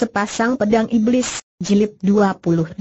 Sepasang Pedang Iblis, Jilid 28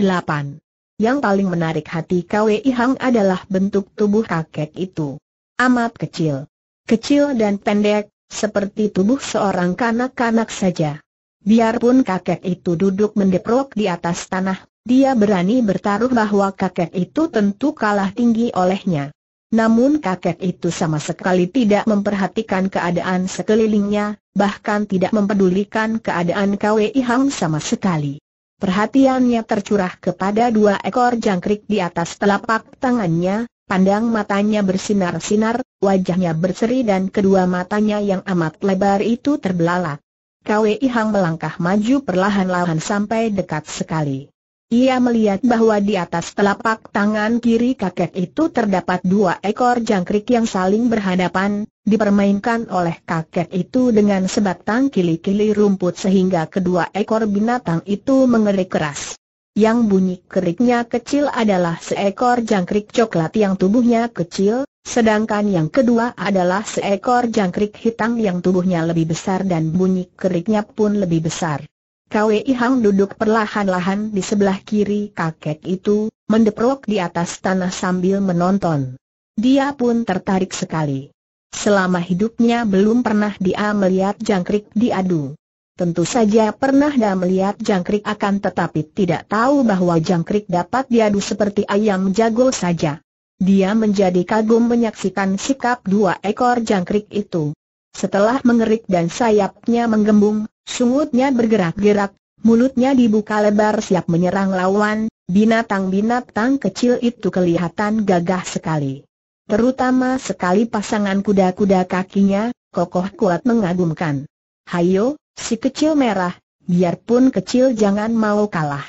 Yang paling menarik hati KWI Hang adalah bentuk tubuh kakek itu Amat kecil Kecil dan pendek, seperti tubuh seorang kanak-kanak saja Biarpun kakek itu duduk mendeprok di atas tanah, dia berani bertaruh bahwa kakek itu tentu kalah tinggi olehnya namun kakek itu sama sekali tidak memperhatikan keadaan sekelilingnya, bahkan tidak mempedulikan keadaan Kwei Hang sama sekali. Perhatiannya tercurah kepada dua ekor jangkrik di atas telapak tangannya, Pandang matanya bersinar-sinar, wajahnya berseri dan kedua matanya yang amat lebar itu terbelalak. Kwei Hang melangkah maju perlahan-lahan sampai dekat sekali. Ia melihat bahwa di atas telapak tangan kiri kakek itu terdapat dua ekor jangkrik yang saling berhadapan, dipermainkan oleh kakek itu dengan sebatang kili-kili rumput sehingga kedua ekor binatang itu mengerik keras. Yang bunyi keriknya kecil adalah seekor jangkrik coklat yang tubuhnya kecil, sedangkan yang kedua adalah seekor jangkrik hitam yang tubuhnya lebih besar dan bunyi keriknya pun lebih besar. Kwei Hang duduk perlahan-lahan di sebelah kiri kakek itu, mendeprok di atas tanah sambil menonton. Dia pun tertarik sekali. Selama hidupnya belum pernah dia melihat jangkrik diadu. Tentu saja pernah dia melihat jangkrik akan tetapi tidak tahu bahwa jangkrik dapat diadu seperti ayam jago saja. Dia menjadi kagum menyaksikan sikap dua ekor jangkrik itu. Setelah mengerik dan sayapnya menggembung, sungutnya bergerak-gerak, mulutnya dibuka lebar siap menyerang lawan, binatang-binatang kecil itu kelihatan gagah sekali. Terutama sekali pasangan kuda-kuda kakinya, kokoh kuat mengagumkan. Hayo, si kecil merah, biarpun kecil jangan mau kalah.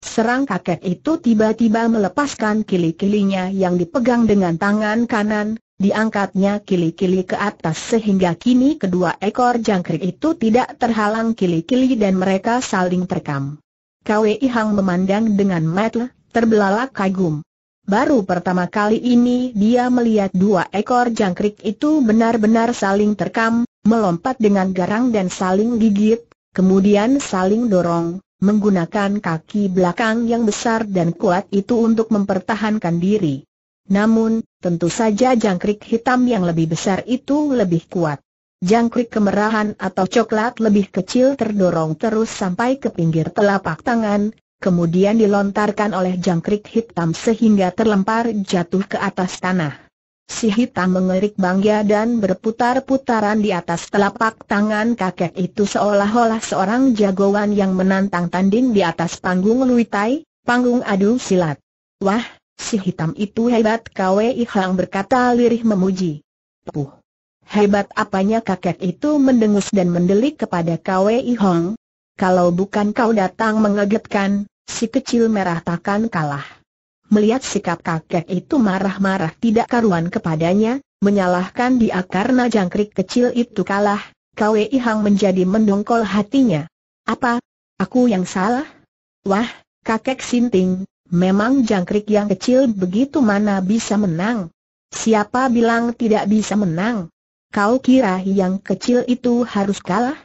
Serang kakek itu tiba-tiba melepaskan kili-kilinya yang dipegang dengan tangan kanan, Diangkatnya kili-kili ke atas sehingga kini kedua ekor jangkrik itu tidak terhalang kili-kili dan mereka saling terkam. Kwei Hang memandang dengan mata terbelalak kagum. Baru pertama kali ini dia melihat dua ekor jangkrik itu benar-benar saling terkam, melompat dengan garang dan saling gigit, kemudian saling dorong, menggunakan kaki belakang yang besar dan kuat itu untuk mempertahankan diri. Namun, tentu saja jangkrik hitam yang lebih besar itu lebih kuat. Jangkrik kemerahan atau coklat lebih kecil terdorong terus sampai ke pinggir telapak tangan, kemudian dilontarkan oleh jangkrik hitam sehingga terlempar jatuh ke atas tanah. Si hitam mengerik bangga dan berputar-putaran di atas telapak tangan kakek itu seolah-olah seorang jagoan yang menantang tanding di atas panggung luitai, panggung adu silat. Wah, Si hitam itu hebat Kwei Hang berkata lirih memuji. Puh. Hebat apanya kakek itu mendengus dan mendelik kepada Kwei Hong. Kalau bukan kau datang mengagetkan, si kecil merah takkan kalah. Melihat sikap kakek itu marah-marah tidak karuan kepadanya, menyalahkan dia karena jangkrik kecil itu kalah, Kwei Hang menjadi mendongkol hatinya. Apa? Aku yang salah? Wah, kakek Sinting, Memang jangkrik yang kecil begitu mana bisa menang? Siapa bilang tidak bisa menang? Kau kira yang kecil itu harus kalah?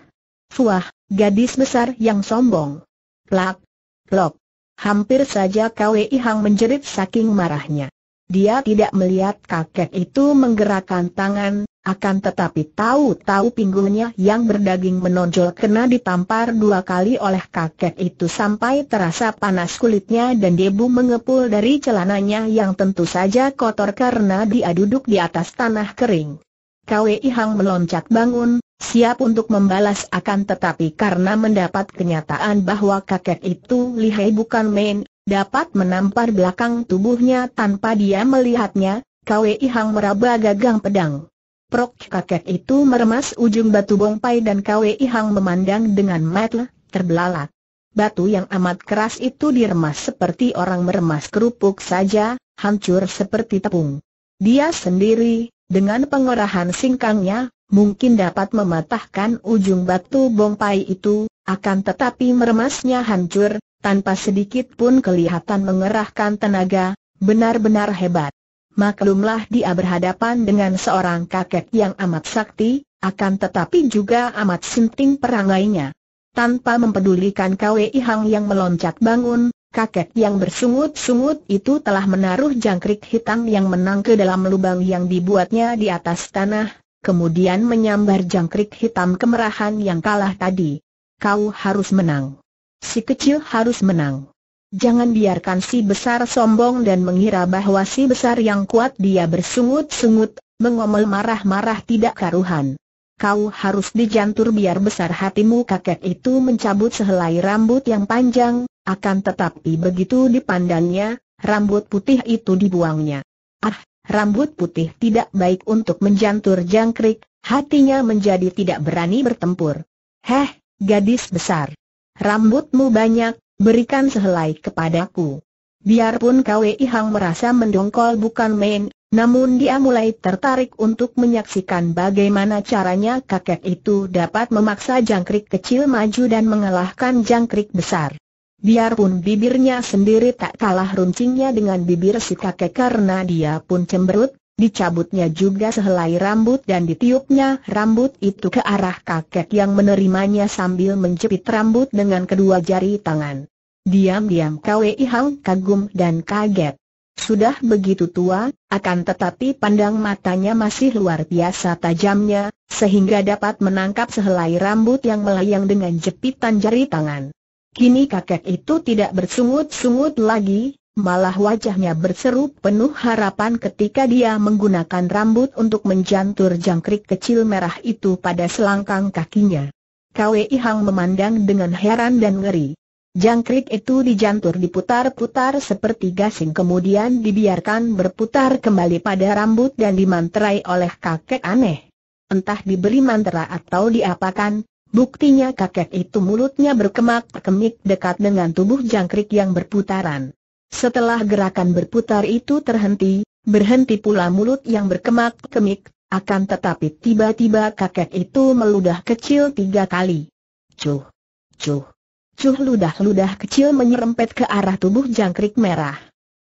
Fuah, gadis besar yang sombong. Plak, plok. Hampir saja Kwei Hang menjerit saking marahnya. Dia tidak melihat kakek itu menggerakkan tangan, akan tetapi tahu-tahu pinggulnya yang berdaging menonjol kena ditampar dua kali oleh kakek itu sampai terasa panas kulitnya dan debu mengepul dari celananya yang tentu saja kotor karena dia duduk di atas tanah kering. Kwe Hang meloncat bangun, siap untuk membalas akan tetapi karena mendapat kenyataan bahwa kakek itu lihai bukan main, dapat menampar belakang tubuhnya tanpa dia melihatnya, Kwe Hang meraba gagang pedang. Prok kakek itu meremas ujung batu bongpai dan Kwe Hang memandang dengan mata terbelalak. Batu yang amat keras itu diremas seperti orang meremas kerupuk saja, hancur seperti tepung. Dia sendiri, dengan pengerahan singkangnya, mungkin dapat mematahkan ujung batu bongpai itu, akan tetapi meremasnya hancur, tanpa sedikit pun kelihatan mengerahkan tenaga, benar-benar hebat. Maklumlah dia berhadapan dengan seorang kakek yang amat sakti, akan tetapi juga amat sinting perangainya. Tanpa mempedulikan Kwei Hang yang meloncat bangun, kakek yang bersungut-sungut itu telah menaruh jangkrik hitam yang menang ke dalam lubang yang dibuatnya di atas tanah, kemudian menyambar jangkrik hitam kemerahan yang kalah tadi. Kau harus menang. Si kecil harus menang. Jangan biarkan si besar sombong dan mengira bahwa si besar yang kuat dia bersungut-sungut, mengomel marah-marah tidak karuhan. Kau harus dijantur biar besar hatimu kakek itu mencabut sehelai rambut yang panjang, akan tetapi begitu dipandangnya, rambut putih itu dibuangnya. Ah, rambut putih tidak baik untuk menjantur jangkrik, hatinya menjadi tidak berani bertempur. Heh, gadis besar. Rambutmu banyak, Berikan sehelai kepadaku. Biarpun Kwe Hang merasa mendongkol bukan main, namun dia mulai tertarik untuk menyaksikan bagaimana caranya kakek itu dapat memaksa jangkrik kecil maju dan mengalahkan jangkrik besar. Biarpun bibirnya sendiri tak kalah runcingnya dengan bibir si kakek karena dia pun cemberut, Dicabutnya juga sehelai rambut dan ditiupnya rambut itu ke arah kakek yang menerimanya sambil menjepit rambut dengan kedua jari tangan. Diam-diam Kwei Hang kagum dan kaget. Sudah begitu tua, akan tetapi pandang matanya masih luar biasa tajamnya, sehingga dapat menangkap sehelai rambut yang melayang dengan jepitan jari tangan. Kini kakek itu tidak bersungut-sungut lagi, Malah wajahnya berseru penuh harapan ketika dia menggunakan rambut untuk menjantur jangkrik kecil merah itu pada selangkang kakinya. Kwei Hang memandang dengan heran dan ngeri. Jangkrik itu dijantur diputar-putar seperti gasing kemudian dibiarkan berputar kembali pada rambut dan dimantrai oleh kakek aneh. Entah diberi mantra atau diapakan, buktinya kakek itu mulutnya berkemak-kemik dekat dengan tubuh jangkrik yang berputaran. Setelah gerakan berputar itu terhenti, berhenti pula mulut yang berkemak-kemik, akan tetapi tiba-tiba kakek itu meludah kecil tiga kali. Cuh, cuh, cuh ludah-ludah kecil menyerempet ke arah tubuh jangkrik merah.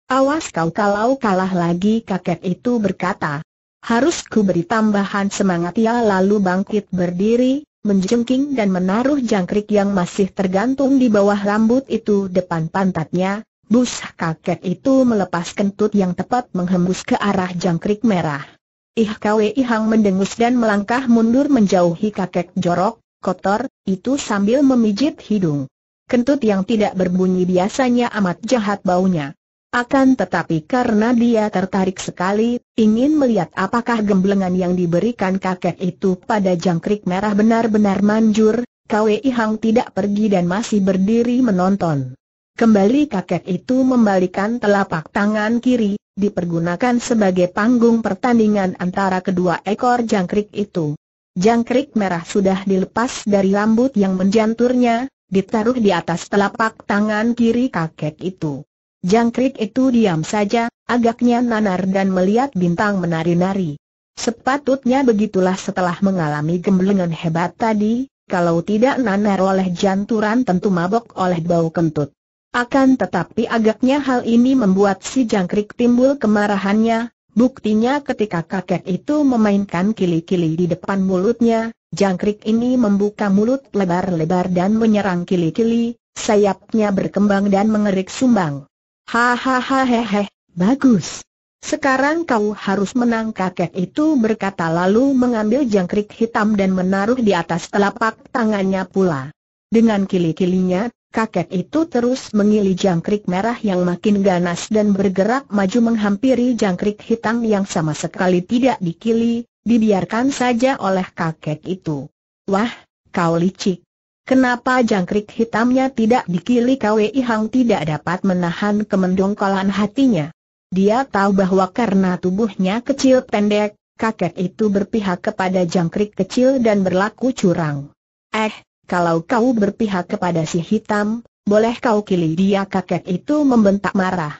Awas kau kalau kalah lagi kakek itu berkata. Harus ku beri tambahan semangat ya lalu bangkit berdiri, menjengking dan menaruh jangkrik yang masih tergantung di bawah rambut itu depan pantatnya, Bus kakek itu melepas kentut yang tepat menghembus ke arah jangkrik merah. Ih Kwe Ihang mendengus dan melangkah mundur menjauhi kakek jorok, kotor, itu sambil memijit hidung. Kentut yang tidak berbunyi biasanya amat jahat baunya. Akan tetapi karena dia tertarik sekali, ingin melihat apakah gemblengan yang diberikan kakek itu pada jangkrik merah benar-benar manjur, Kwi Hang tidak pergi dan masih berdiri menonton. Kembali kakek itu membalikan telapak tangan kiri, dipergunakan sebagai panggung pertandingan antara kedua ekor jangkrik itu. Jangkrik merah sudah dilepas dari rambut yang menjanturnya, ditaruh di atas telapak tangan kiri kakek itu. Jangkrik itu diam saja, agaknya nanar dan melihat bintang menari-nari. Sepatutnya begitulah setelah mengalami gemblengan hebat tadi, kalau tidak nanar oleh janturan tentu mabok oleh bau kentut. Akan tetapi agaknya hal ini membuat si jangkrik timbul kemarahannya, buktinya ketika kakek itu memainkan kili-kili di depan mulutnya, jangkrik ini membuka mulut lebar-lebar dan menyerang kili-kili, sayapnya berkembang dan mengerik sumbang. Hahaha hehe, bagus. Sekarang kau harus menang kakek itu berkata lalu mengambil jangkrik hitam dan menaruh di atas telapak tangannya pula. Dengan kili-kilinya, kakek itu terus mengili jangkrik merah yang makin ganas dan bergerak maju menghampiri jangkrik hitam yang sama sekali tidak dikili, dibiarkan saja oleh kakek itu. Wah, kau licik. Kenapa jangkrik hitamnya tidak dikili Kwei Hang tidak dapat menahan kemendongkolan hatinya. Dia tahu bahwa karena tubuhnya kecil pendek, kakek itu berpihak kepada jangkrik kecil dan berlaku curang. Eh, kalau kau berpihak kepada si hitam, boleh kau kili dia kakek itu membentak marah.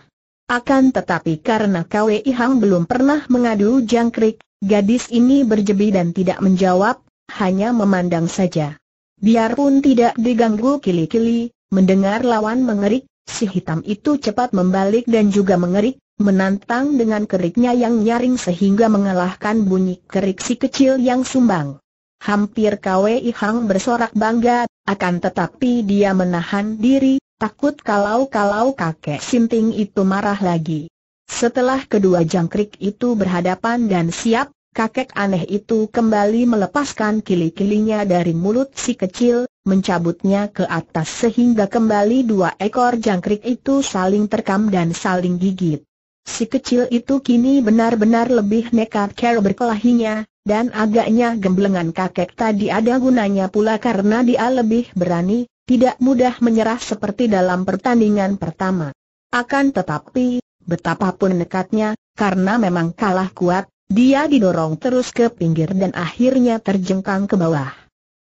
Akan tetapi karena Kwei Hang belum pernah mengadu jangkrik, gadis ini berjebi dan tidak menjawab, hanya memandang saja. Biarpun tidak diganggu kili-kili, mendengar lawan mengerik, si hitam itu cepat membalik dan juga mengerik, menantang dengan keriknya yang nyaring sehingga mengalahkan bunyi kerik si kecil yang sumbang. Hampir Kwei Hang bersorak bangga, akan tetapi dia menahan diri, takut kalau-kalau kakek Sinting itu marah lagi. Setelah kedua jangkrik itu berhadapan dan siap, kakek aneh itu kembali melepaskan kili-kilinya dari mulut si kecil, mencabutnya ke atas sehingga kembali dua ekor jangkrik itu saling terkam dan saling gigit. Si kecil itu kini benar-benar lebih nekat kera berkelahinya, dan agaknya gemblengan kakek tadi ada gunanya pula karena dia lebih berani, tidak mudah menyerah seperti dalam pertandingan pertama. Akan tetapi, betapapun nekatnya, karena memang kalah kuat, dia didorong terus ke pinggir dan akhirnya terjengkang ke bawah.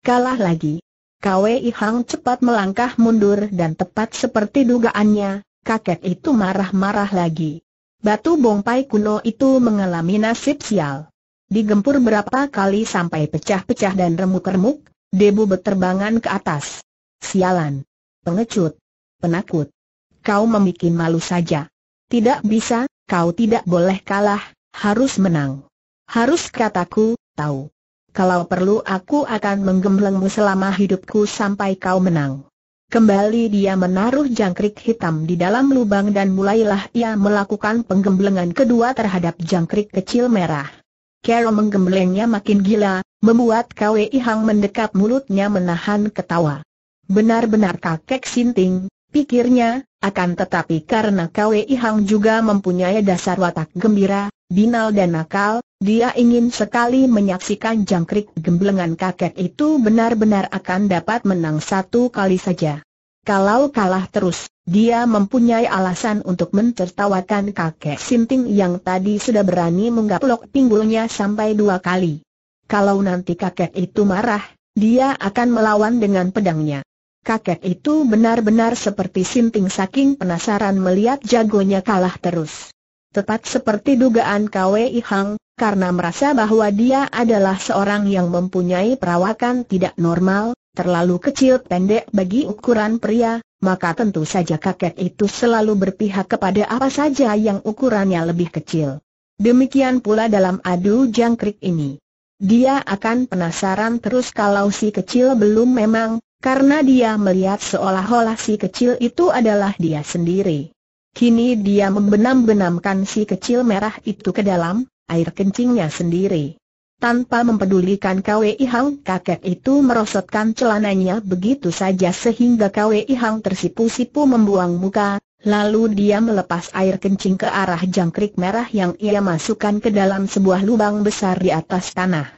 Kalah lagi. Kwei Hang cepat melangkah mundur dan tepat seperti dugaannya, kakek itu marah-marah lagi. Batu bongpai kuno itu mengalami nasib sial digempur berapa kali sampai pecah-pecah dan remuk-remuk, debu berterbangan ke atas. Sialan! Pengecut! Penakut! Kau membuat malu saja. Tidak bisa, kau tidak boleh kalah, harus menang. Harus kataku, tahu. Kalau perlu aku akan menggemblengmu selama hidupku sampai kau menang. Kembali dia menaruh jangkrik hitam di dalam lubang dan mulailah ia melakukan penggemblengan kedua terhadap jangkrik kecil merah. Carol menggemblengnya makin gila, membuat Kwe Hang mendekap mulutnya menahan ketawa. Benar-benar kakek sinting, pikirnya, akan tetapi karena Kwe Hang juga mempunyai dasar watak gembira, binal dan nakal, dia ingin sekali menyaksikan jangkrik gemblengan kakek itu benar-benar akan dapat menang satu kali saja. Kalau kalah terus, dia mempunyai alasan untuk mencertawakan kakek Sinting yang tadi sudah berani menggaplok pinggulnya sampai dua kali. Kalau nanti kakek itu marah, dia akan melawan dengan pedangnya. Kakek itu benar-benar seperti Sinting saking penasaran melihat jagonya kalah terus. Tepat seperti dugaan KWI Hang, karena merasa bahwa dia adalah seorang yang mempunyai perawakan tidak normal, terlalu kecil pendek bagi ukuran pria, maka tentu saja kakek itu selalu berpihak kepada apa saja yang ukurannya lebih kecil. Demikian pula dalam adu jangkrik ini. Dia akan penasaran terus kalau si kecil belum memang, karena dia melihat seolah-olah si kecil itu adalah dia sendiri. Kini dia membenam-benamkan si kecil merah itu ke dalam, air kencingnya sendiri tanpa mempedulikan Kwei Hang kakek itu merosotkan celananya begitu saja sehingga Kwei Hang tersipu-sipu membuang muka, lalu dia melepas air kencing ke arah jangkrik merah yang ia masukkan ke dalam sebuah lubang besar di atas tanah.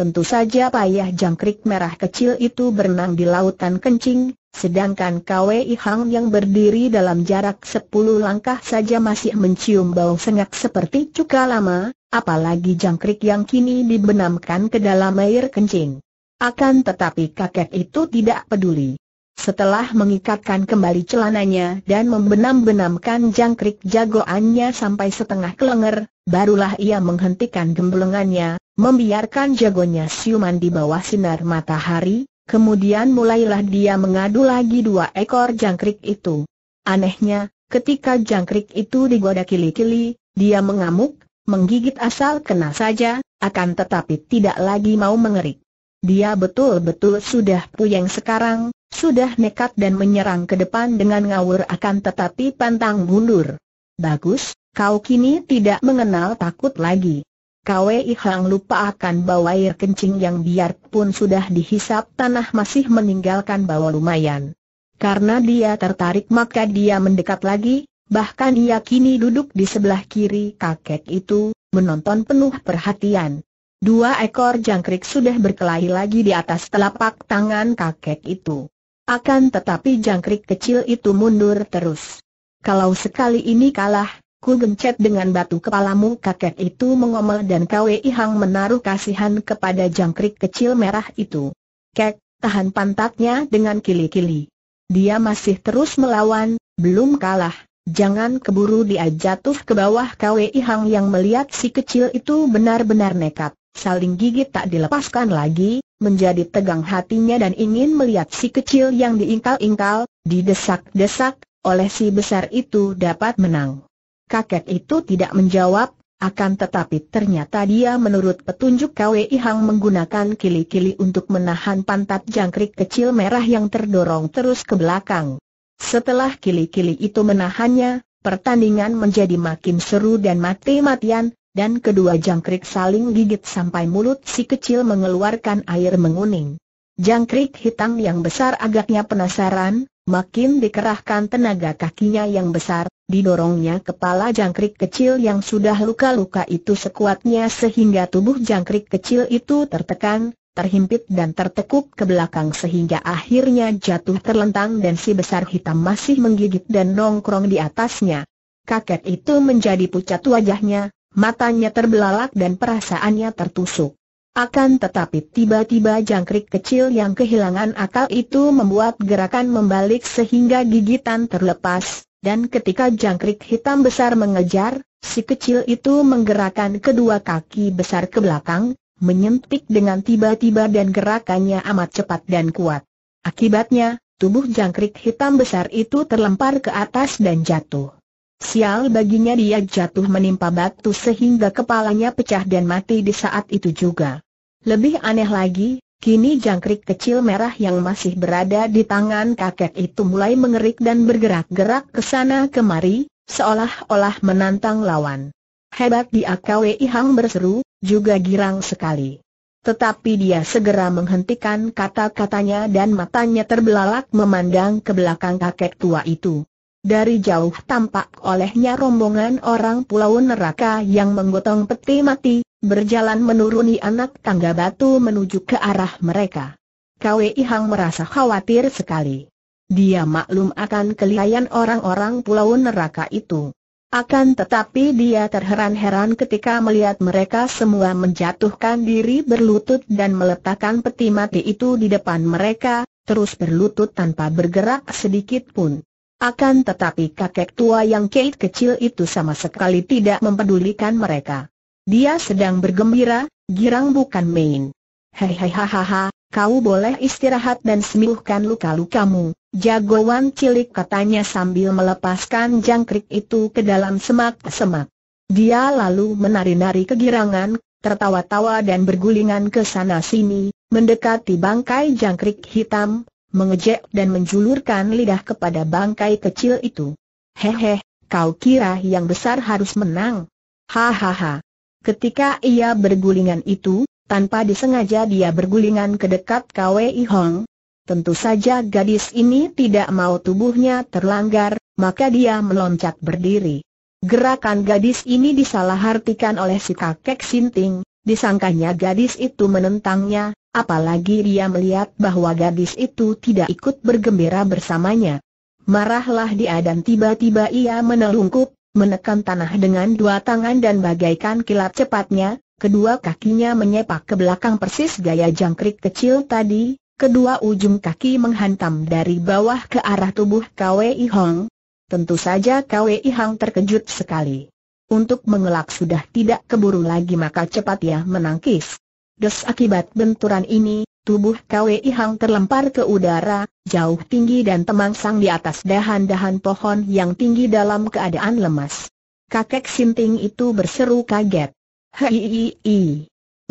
Tentu saja payah jangkrik merah kecil itu berenang di lautan kencing, sedangkan Kwei Hang yang berdiri dalam jarak sepuluh langkah saja masih mencium bau sengak seperti cuka lama, apalagi jangkrik yang kini dibenamkan ke dalam air kencing. Akan tetapi kakek itu tidak peduli. Setelah mengikatkan kembali celananya dan membenam-benamkan jangkrik jagoannya sampai setengah kelenger, barulah ia menghentikan gemblengannya, membiarkan jagonya siuman di bawah sinar matahari, kemudian mulailah dia mengadu lagi dua ekor jangkrik itu. Anehnya, ketika jangkrik itu digoda kili-kili, dia mengamuk, menggigit asal kena saja, akan tetapi tidak lagi mau mengerik. Dia betul-betul sudah puyeng sekarang, sudah nekat dan menyerang ke depan dengan ngawur akan tetapi pantang mundur. Bagus, kau kini tidak mengenal takut lagi. Kwei Hang lupa akan bau air kencing yang biarpun sudah dihisap tanah masih meninggalkan bau lumayan. Karena dia tertarik maka dia mendekat lagi, bahkan ia kini duduk di sebelah kiri kakek itu, menonton penuh perhatian. Dua ekor jangkrik sudah berkelahi lagi di atas telapak tangan kakek itu. Akan tetapi jangkrik kecil itu mundur terus. Kalau sekali ini kalah, Ku gencet dengan batu kepalamu kakek itu mengomel dan Kwe Ihang menaruh kasihan kepada jangkrik kecil merah itu. Kek, tahan pantatnya dengan kili-kili. Dia masih terus melawan, belum kalah. Jangan keburu dia jatuh ke bawah Kwe Ihang yang melihat si kecil itu benar-benar nekat. Saling gigit tak dilepaskan lagi, menjadi tegang hatinya dan ingin melihat si kecil yang diingkal-ingkal, didesak-desak, oleh si besar itu dapat menang. Kakek itu tidak menjawab, akan tetapi ternyata dia menurut petunjuk KWI Hang menggunakan kili-kili untuk menahan pantat jangkrik kecil merah yang terdorong terus ke belakang. Setelah kili-kili itu menahannya, pertandingan menjadi makin seru dan mati-matian, dan kedua jangkrik saling gigit sampai mulut si kecil mengeluarkan air menguning. Jangkrik hitam yang besar agaknya penasaran, Makin dikerahkan tenaga kakinya yang besar, didorongnya kepala jangkrik kecil yang sudah luka-luka itu sekuatnya sehingga tubuh jangkrik kecil itu tertekan, terhimpit dan tertekuk ke belakang sehingga akhirnya jatuh terlentang dan si besar hitam masih menggigit dan nongkrong di atasnya. Kakek itu menjadi pucat wajahnya, matanya terbelalak dan perasaannya tertusuk. Akan tetapi tiba-tiba jangkrik kecil yang kehilangan akal itu membuat gerakan membalik sehingga gigitan terlepas, dan ketika jangkrik hitam besar mengejar, si kecil itu menggerakkan kedua kaki besar ke belakang, menyentik dengan tiba-tiba dan gerakannya amat cepat dan kuat. Akibatnya, tubuh jangkrik hitam besar itu terlempar ke atas dan jatuh. Sial baginya dia jatuh menimpa batu sehingga kepalanya pecah dan mati di saat itu juga. Lebih aneh lagi, kini jangkrik kecil merah yang masih berada di tangan kakek itu mulai mengerik dan bergerak-gerak ke sana kemari, seolah-olah menantang lawan. Hebat di AKWI Hang berseru, juga girang sekali. Tetapi dia segera menghentikan kata-katanya dan matanya terbelalak memandang ke belakang kakek tua itu. Dari jauh tampak olehnya rombongan orang pulau neraka yang menggotong peti mati, berjalan menuruni anak tangga batu menuju ke arah mereka. Kwei Hang merasa khawatir sekali. Dia maklum akan kelihayan orang-orang pulau neraka itu. Akan tetapi dia terheran-heran ketika melihat mereka semua menjatuhkan diri berlutut dan meletakkan peti mati itu di depan mereka, terus berlutut tanpa bergerak sedikit pun. Akan tetapi kakek tua yang Kate kecil itu sama sekali tidak mempedulikan mereka. Dia sedang bergembira, girang bukan main. Hei hei ha ha ha, kau boleh istirahat dan sembuhkan luka-lukamu, jagoan cilik katanya sambil melepaskan jangkrik itu ke dalam semak-semak. Dia lalu menari-nari kegirangan, tertawa-tawa dan bergulingan ke sana-sini, mendekati bangkai jangkrik hitam, mengejek dan menjulurkan lidah kepada bangkai kecil itu. Hehe, kau kira yang besar harus menang? Hahaha. Ketika ia bergulingan itu, tanpa disengaja dia bergulingan ke dekat Kwei Hong. Tentu saja gadis ini tidak mau tubuhnya terlanggar, maka dia meloncat berdiri. Gerakan gadis ini disalahartikan oleh si kakek Sinting, disangkanya gadis itu menentangnya, Apalagi dia melihat bahwa gadis itu tidak ikut bergembira bersamanya. Marahlah dia dan tiba-tiba ia menelungkup, menekan tanah dengan dua tangan dan bagaikan kilat cepatnya, kedua kakinya menyepak ke belakang persis gaya jangkrik kecil tadi, kedua ujung kaki menghantam dari bawah ke arah tubuh Kwei Hong. Tentu saja Kwei Hong terkejut sekali. Untuk mengelak sudah tidak keburu lagi maka cepat ia menangkis. Des akibat benturan ini, tubuh Kwei Hang terlempar ke udara, jauh tinggi dan temangsang di atas dahan-dahan pohon yang tinggi dalam keadaan lemas. Kakek Sinting itu berseru kaget. Hei,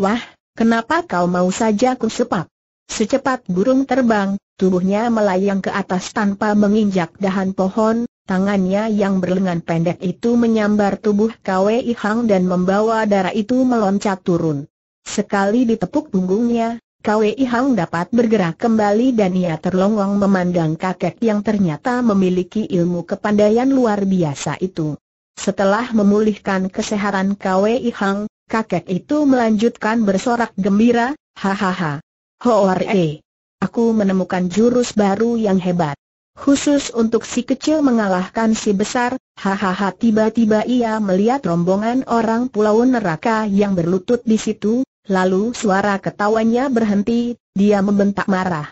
Wah, kenapa kau mau saja ku sepak? Secepat burung terbang, tubuhnya melayang ke atas tanpa menginjak dahan pohon, tangannya yang berlengan pendek itu menyambar tubuh Kwei Hang dan membawa darah itu meloncat turun. Sekali ditepuk punggungnya, Kwei Hang dapat bergerak kembali dan ia terlongong memandang kakek yang ternyata memiliki ilmu kepandaian luar biasa itu. Setelah memulihkan kesehatan Kwei Hang, kakek itu melanjutkan bersorak gembira, hahaha. Hoare, aku menemukan jurus baru yang hebat. Khusus untuk si kecil mengalahkan si besar, hahaha tiba-tiba ia melihat rombongan orang pulau neraka yang berlutut di situ, Lalu suara ketawanya berhenti, dia membentak marah.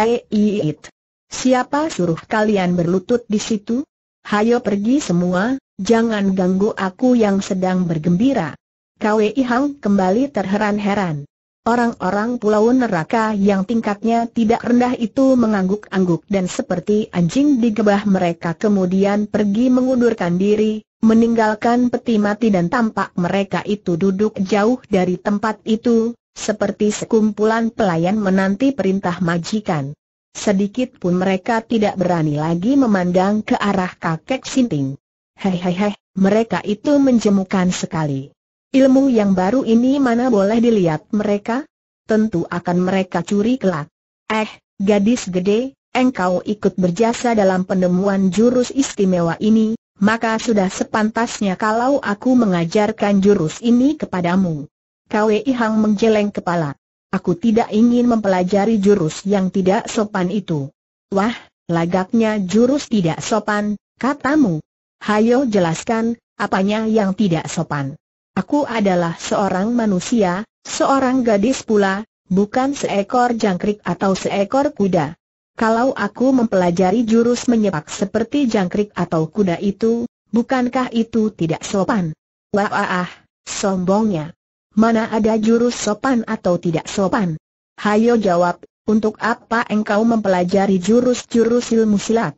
Eiit. Eh, siapa suruh kalian berlutut di situ? Hayo pergi semua, jangan ganggu aku yang sedang bergembira. Kwei Hang kembali terheran-heran. Orang-orang pulau neraka yang tingkatnya tidak rendah itu mengangguk-angguk dan seperti anjing digebah mereka kemudian pergi mengundurkan diri, meninggalkan peti mati dan tampak mereka itu duduk jauh dari tempat itu, seperti sekumpulan pelayan menanti perintah majikan. Sedikit pun mereka tidak berani lagi memandang ke arah kakek Sinting. Hei hei hei, mereka itu menjemukan sekali. Ilmu yang baru ini mana boleh dilihat mereka? Tentu akan mereka curi kelak. Eh, gadis gede, engkau ikut berjasa dalam penemuan jurus istimewa ini, maka sudah sepantasnya kalau aku mengajarkan jurus ini kepadamu. Kwei Hang menjeleng kepala. Aku tidak ingin mempelajari jurus yang tidak sopan itu. Wah, lagaknya jurus tidak sopan, katamu. Hayo jelaskan, apanya yang tidak sopan. Aku adalah seorang manusia, seorang gadis pula, bukan seekor jangkrik atau seekor kuda. Kalau aku mempelajari jurus menyepak seperti jangkrik atau kuda itu, bukankah itu tidak sopan? Wah, ah, sombongnya. Mana ada jurus sopan atau tidak sopan? Hayo jawab, untuk apa engkau mempelajari jurus-jurus ilmu silat?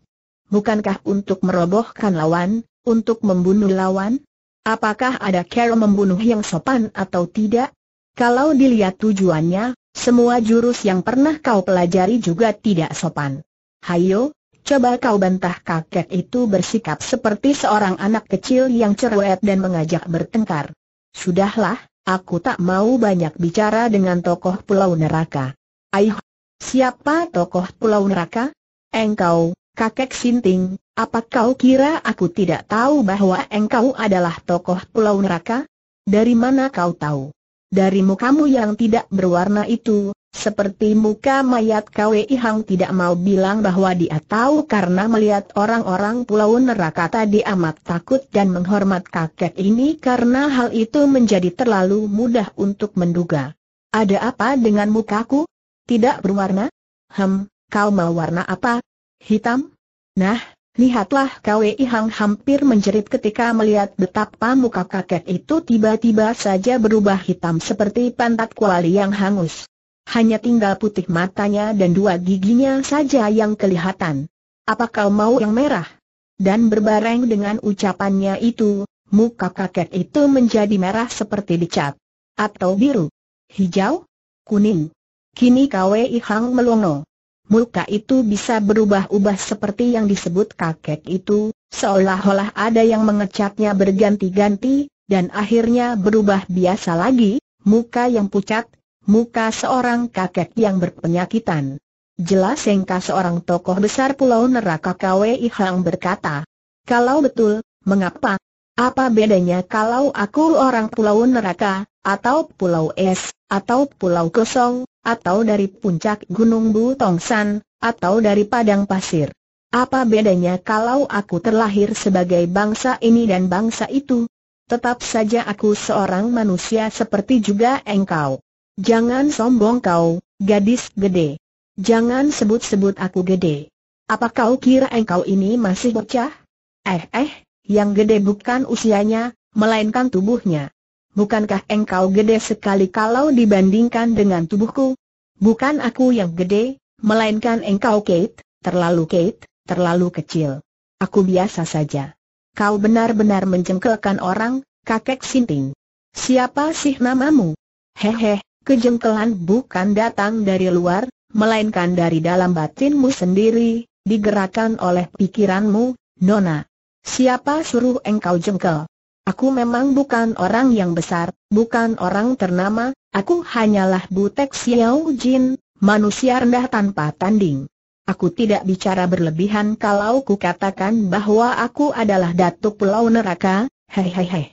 Bukankah untuk merobohkan lawan, untuk membunuh lawan, Apakah ada cara membunuh yang sopan atau tidak? Kalau dilihat tujuannya, semua jurus yang pernah kau pelajari juga tidak sopan. Hayo, coba kau bantah kakek itu bersikap seperti seorang anak kecil yang cerewet dan mengajak bertengkar. Sudahlah, aku tak mau banyak bicara dengan tokoh pulau neraka. Ayo, siapa tokoh pulau neraka? Engkau, kakek Sinting, apa kau kira aku tidak tahu bahwa engkau adalah tokoh pulau neraka? Dari mana kau tahu? Dari mukamu yang tidak berwarna itu, seperti muka mayat Eh Hang tidak mau bilang bahwa dia tahu karena melihat orang-orang pulau neraka tadi amat takut dan menghormat kakek ini karena hal itu menjadi terlalu mudah untuk menduga. Ada apa dengan mukaku? Tidak berwarna? Hem, kau mau warna apa? Hitam? Nah, Lihatlah Kwei Hang hampir menjerit ketika melihat betapa muka kakek itu tiba-tiba saja berubah hitam seperti pantat kuali yang hangus. Hanya tinggal putih matanya dan dua giginya saja yang kelihatan. Apa kau mau yang merah? Dan berbareng dengan ucapannya itu, muka kakek itu menjadi merah seperti dicat. Atau biru? Hijau? Kuning? Kini Kwei Hang melongo. Muka itu bisa berubah-ubah seperti yang disebut kakek itu, seolah-olah ada yang mengecatnya berganti-ganti, dan akhirnya berubah biasa lagi, muka yang pucat, muka seorang kakek yang berpenyakitan. Jelas Sengka seorang tokoh besar Pulau Neraka KWI Hang berkata, kalau betul, mengapa? Apa bedanya kalau aku orang Pulau Neraka, atau Pulau Es, atau Pulau Kosong, atau dari puncak Gunung bu tongsan atau dari padang pasir. Apa bedanya kalau aku terlahir sebagai bangsa ini dan bangsa itu? Tetap saja aku seorang manusia seperti juga engkau. Jangan sombong kau, gadis gede. Jangan sebut-sebut aku gede. Apa kau kira engkau ini masih bocah? Eh eh, yang gede bukan usianya, melainkan tubuhnya bukankah engkau gede sekali kalau dibandingkan dengan tubuhku? Bukan aku yang gede, melainkan engkau Kate, terlalu Kate, terlalu kecil. Aku biasa saja. Kau benar-benar menjengkelkan orang, kakek Sinting. Siapa sih namamu? Hehe, kejengkelan bukan datang dari luar, melainkan dari dalam batinmu sendiri, digerakkan oleh pikiranmu, Nona. Siapa suruh engkau jengkel? Aku memang bukan orang yang besar, bukan orang ternama, aku hanyalah Butek Xiao Jin, manusia rendah tanpa tanding. Aku tidak bicara berlebihan kalau katakan bahwa aku adalah datuk pulau neraka, Hei hei hei.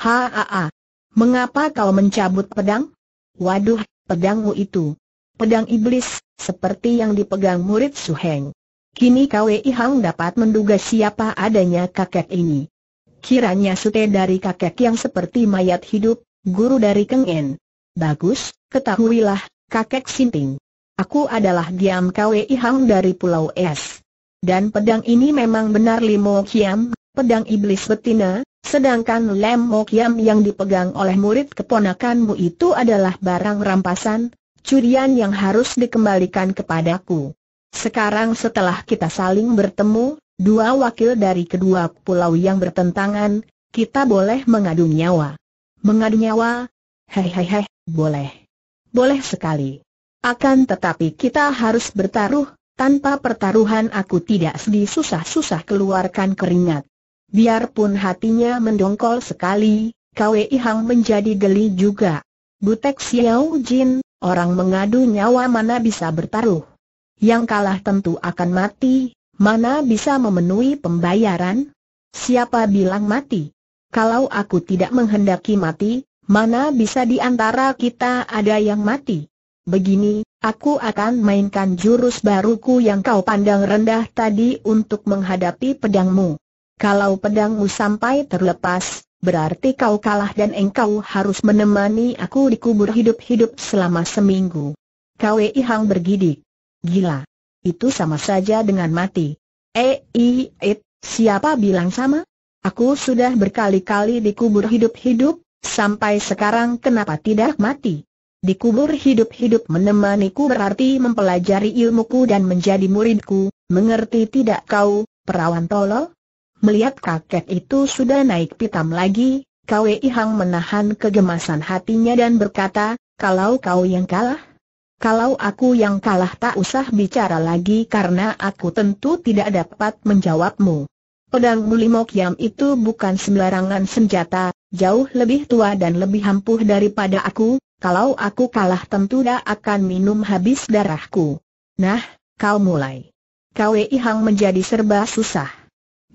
Haa, mengapa kau mencabut pedang? Waduh, pedangmu itu. Pedang iblis, seperti yang dipegang murid Suheng. Kini Kwei Hang dapat menduga siapa adanya kakek ini. Kiranya sute dari kakek yang seperti mayat hidup, guru dari Keng En. Bagus, ketahuilah, kakek Sinting. Aku adalah Giam kwe ihang dari Pulau Es. Dan pedang ini memang benar Limo Kiam, pedang iblis betina, sedangkan Lem Mo Kiam yang dipegang oleh murid keponakanmu itu adalah barang rampasan, curian yang harus dikembalikan kepadaku. Sekarang setelah kita saling bertemu, Dua wakil dari kedua pulau yang bertentangan, kita boleh mengadu nyawa. Mengadu nyawa? Hehehe, boleh. Boleh sekali. Akan tetapi kita harus bertaruh, tanpa pertaruhan aku tidak sedih susah-susah keluarkan keringat. Biarpun hatinya mendongkol sekali, Kwei Hang menjadi geli juga. Butek Xiao Jin, orang mengadu nyawa mana bisa bertaruh. Yang kalah tentu akan mati, Mana bisa memenuhi pembayaran? Siapa bilang mati? Kalau aku tidak menghendaki mati, mana bisa di antara kita ada yang mati? Begini, aku akan mainkan jurus baruku yang kau pandang rendah tadi untuk menghadapi pedangmu. Kalau pedangmu sampai terlepas, berarti kau kalah dan engkau harus menemani aku dikubur hidup-hidup selama seminggu. Kwei Hang bergidik. Gila. Itu sama saja dengan mati. Eh, it, siapa bilang sama? Aku sudah berkali-kali dikubur hidup-hidup, sampai sekarang kenapa tidak mati? Dikubur hidup-hidup menemaniku berarti mempelajari ilmuku dan menjadi muridku, mengerti tidak kau, perawan tolol? Melihat kakek itu sudah naik pitam lagi, Kwei Hang menahan kegemasan hatinya dan berkata, kalau kau yang kalah, kalau aku yang kalah tak usah bicara lagi karena aku tentu tidak dapat menjawabmu. Pedang Mulimok Yam itu bukan sembarangan senjata, jauh lebih tua dan lebih ampuh daripada aku, kalau aku kalah tentu dah akan minum habis darahku. Nah, kau mulai. Kwei Hang menjadi serba susah.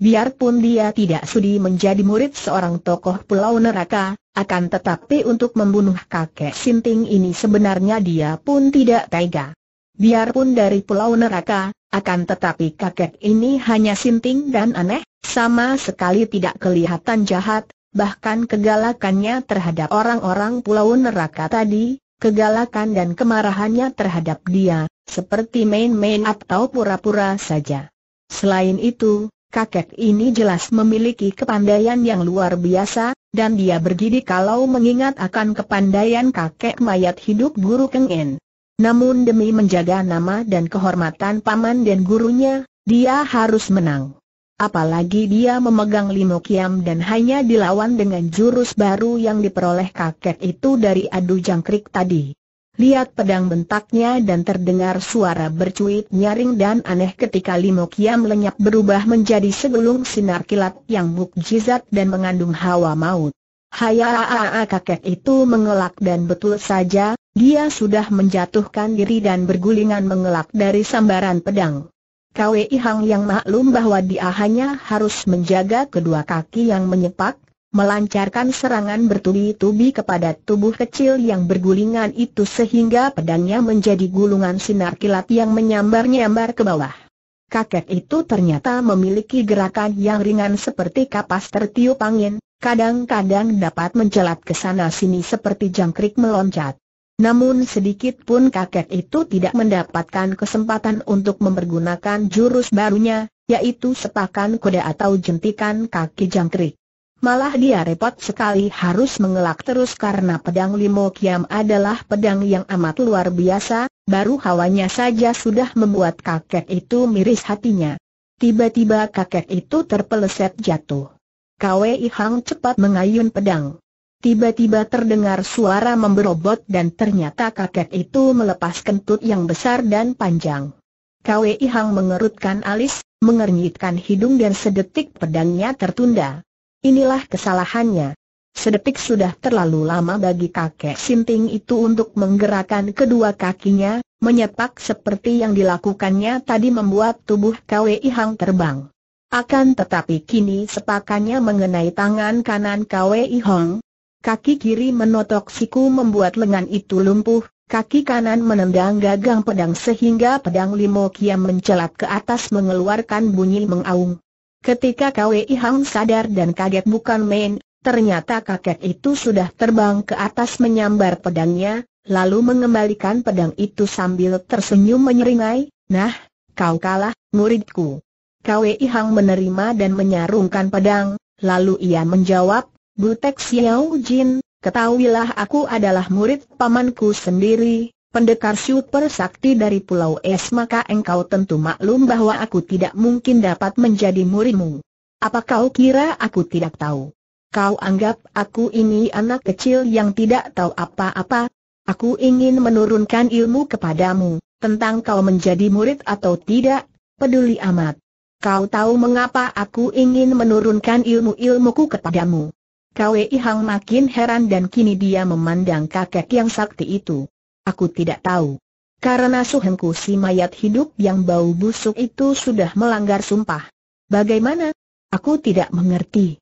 Biarpun dia tidak sudi menjadi murid seorang tokoh pulau neraka, akan tetapi untuk membunuh kakek Sinting ini sebenarnya dia pun tidak tega. Biarpun dari pulau neraka, akan tetapi kakek ini hanya Sinting dan aneh, sama sekali tidak kelihatan jahat, bahkan kegalakannya terhadap orang-orang pulau neraka tadi, kegalakan dan kemarahannya terhadap dia, seperti main-main atau pura-pura saja. Selain itu, kakek ini jelas memiliki kepandaian yang luar biasa, dan dia bergidi kalau mengingat akan kepandaian kakek mayat hidup guru kengen. Namun demi menjaga nama dan kehormatan paman dan gurunya, dia harus menang. Apalagi dia memegang Limo Kiam dan hanya dilawan dengan jurus baru yang diperoleh kakek itu dari adu jangkrik tadi. Lihat pedang bentaknya dan terdengar suara bercuit nyaring dan aneh ketika Limo Kiam lenyap berubah menjadi segulung sinar kilat yang mukjizat dan mengandung hawa maut. Hayaa kakek itu mengelak dan betul saja, dia sudah menjatuhkan diri dan bergulingan mengelak dari sambaran pedang. Kwei Hang yang maklum bahwa dia hanya harus menjaga kedua kaki yang menyepak, melancarkan serangan bertubi-tubi kepada tubuh kecil yang bergulingan itu sehingga pedangnya menjadi gulungan sinar kilat yang menyambar-nyambar ke bawah. Kakek itu ternyata memiliki gerakan yang ringan seperti kapas tertiup angin, kadang-kadang dapat mencelat ke sana-sini seperti jangkrik meloncat. Namun sedikit pun kakek itu tidak mendapatkan kesempatan untuk mempergunakan jurus barunya, yaitu sepakan kuda atau jentikan kaki jangkrik. Malah dia repot sekali harus mengelak terus karena pedang Limo Kiam adalah pedang yang amat luar biasa, baru hawanya saja sudah membuat kakek itu miris hatinya. Tiba-tiba kakek itu terpeleset jatuh. Kwei Hang cepat mengayun pedang. Tiba-tiba terdengar suara memberobot dan ternyata kakek itu melepas kentut yang besar dan panjang. Kwei Hang mengerutkan alis, mengernyitkan hidung dan sedetik pedangnya tertunda. Inilah kesalahannya. Sedepik sudah terlalu lama bagi kakek sinting itu untuk menggerakkan kedua kakinya, menyepak seperti yang dilakukannya tadi membuat tubuh KWI Hang terbang. Akan tetapi kini sepakannya mengenai tangan kanan KWI Ihang. kaki kiri menotok siku membuat lengan itu lumpuh, kaki kanan menendang gagang pedang sehingga pedang limo mencelat ke atas mengeluarkan bunyi mengaung. Ketika KWI Hang sadar dan kaget bukan main, ternyata kakek itu sudah terbang ke atas menyambar pedangnya, lalu mengembalikan pedang itu sambil tersenyum menyeringai, Nah, kau kalah, muridku. KWI Hang menerima dan menyarungkan pedang, lalu ia menjawab, Butek Xiao Jin, ketahuilah aku adalah murid pamanku sendiri, pendekar super sakti dari Pulau Es maka engkau tentu maklum bahwa aku tidak mungkin dapat menjadi murimu. Apa kau kira aku tidak tahu? Kau anggap aku ini anak kecil yang tidak tahu apa-apa? Aku ingin menurunkan ilmu kepadamu, tentang kau menjadi murid atau tidak, peduli amat. Kau tahu mengapa aku ingin menurunkan ilmu-ilmuku kepadamu? Kwei Hang makin heran dan kini dia memandang kakek yang sakti itu. Aku tidak tahu. Karena suhengku si mayat hidup yang bau busuk itu sudah melanggar sumpah. Bagaimana? Aku tidak mengerti.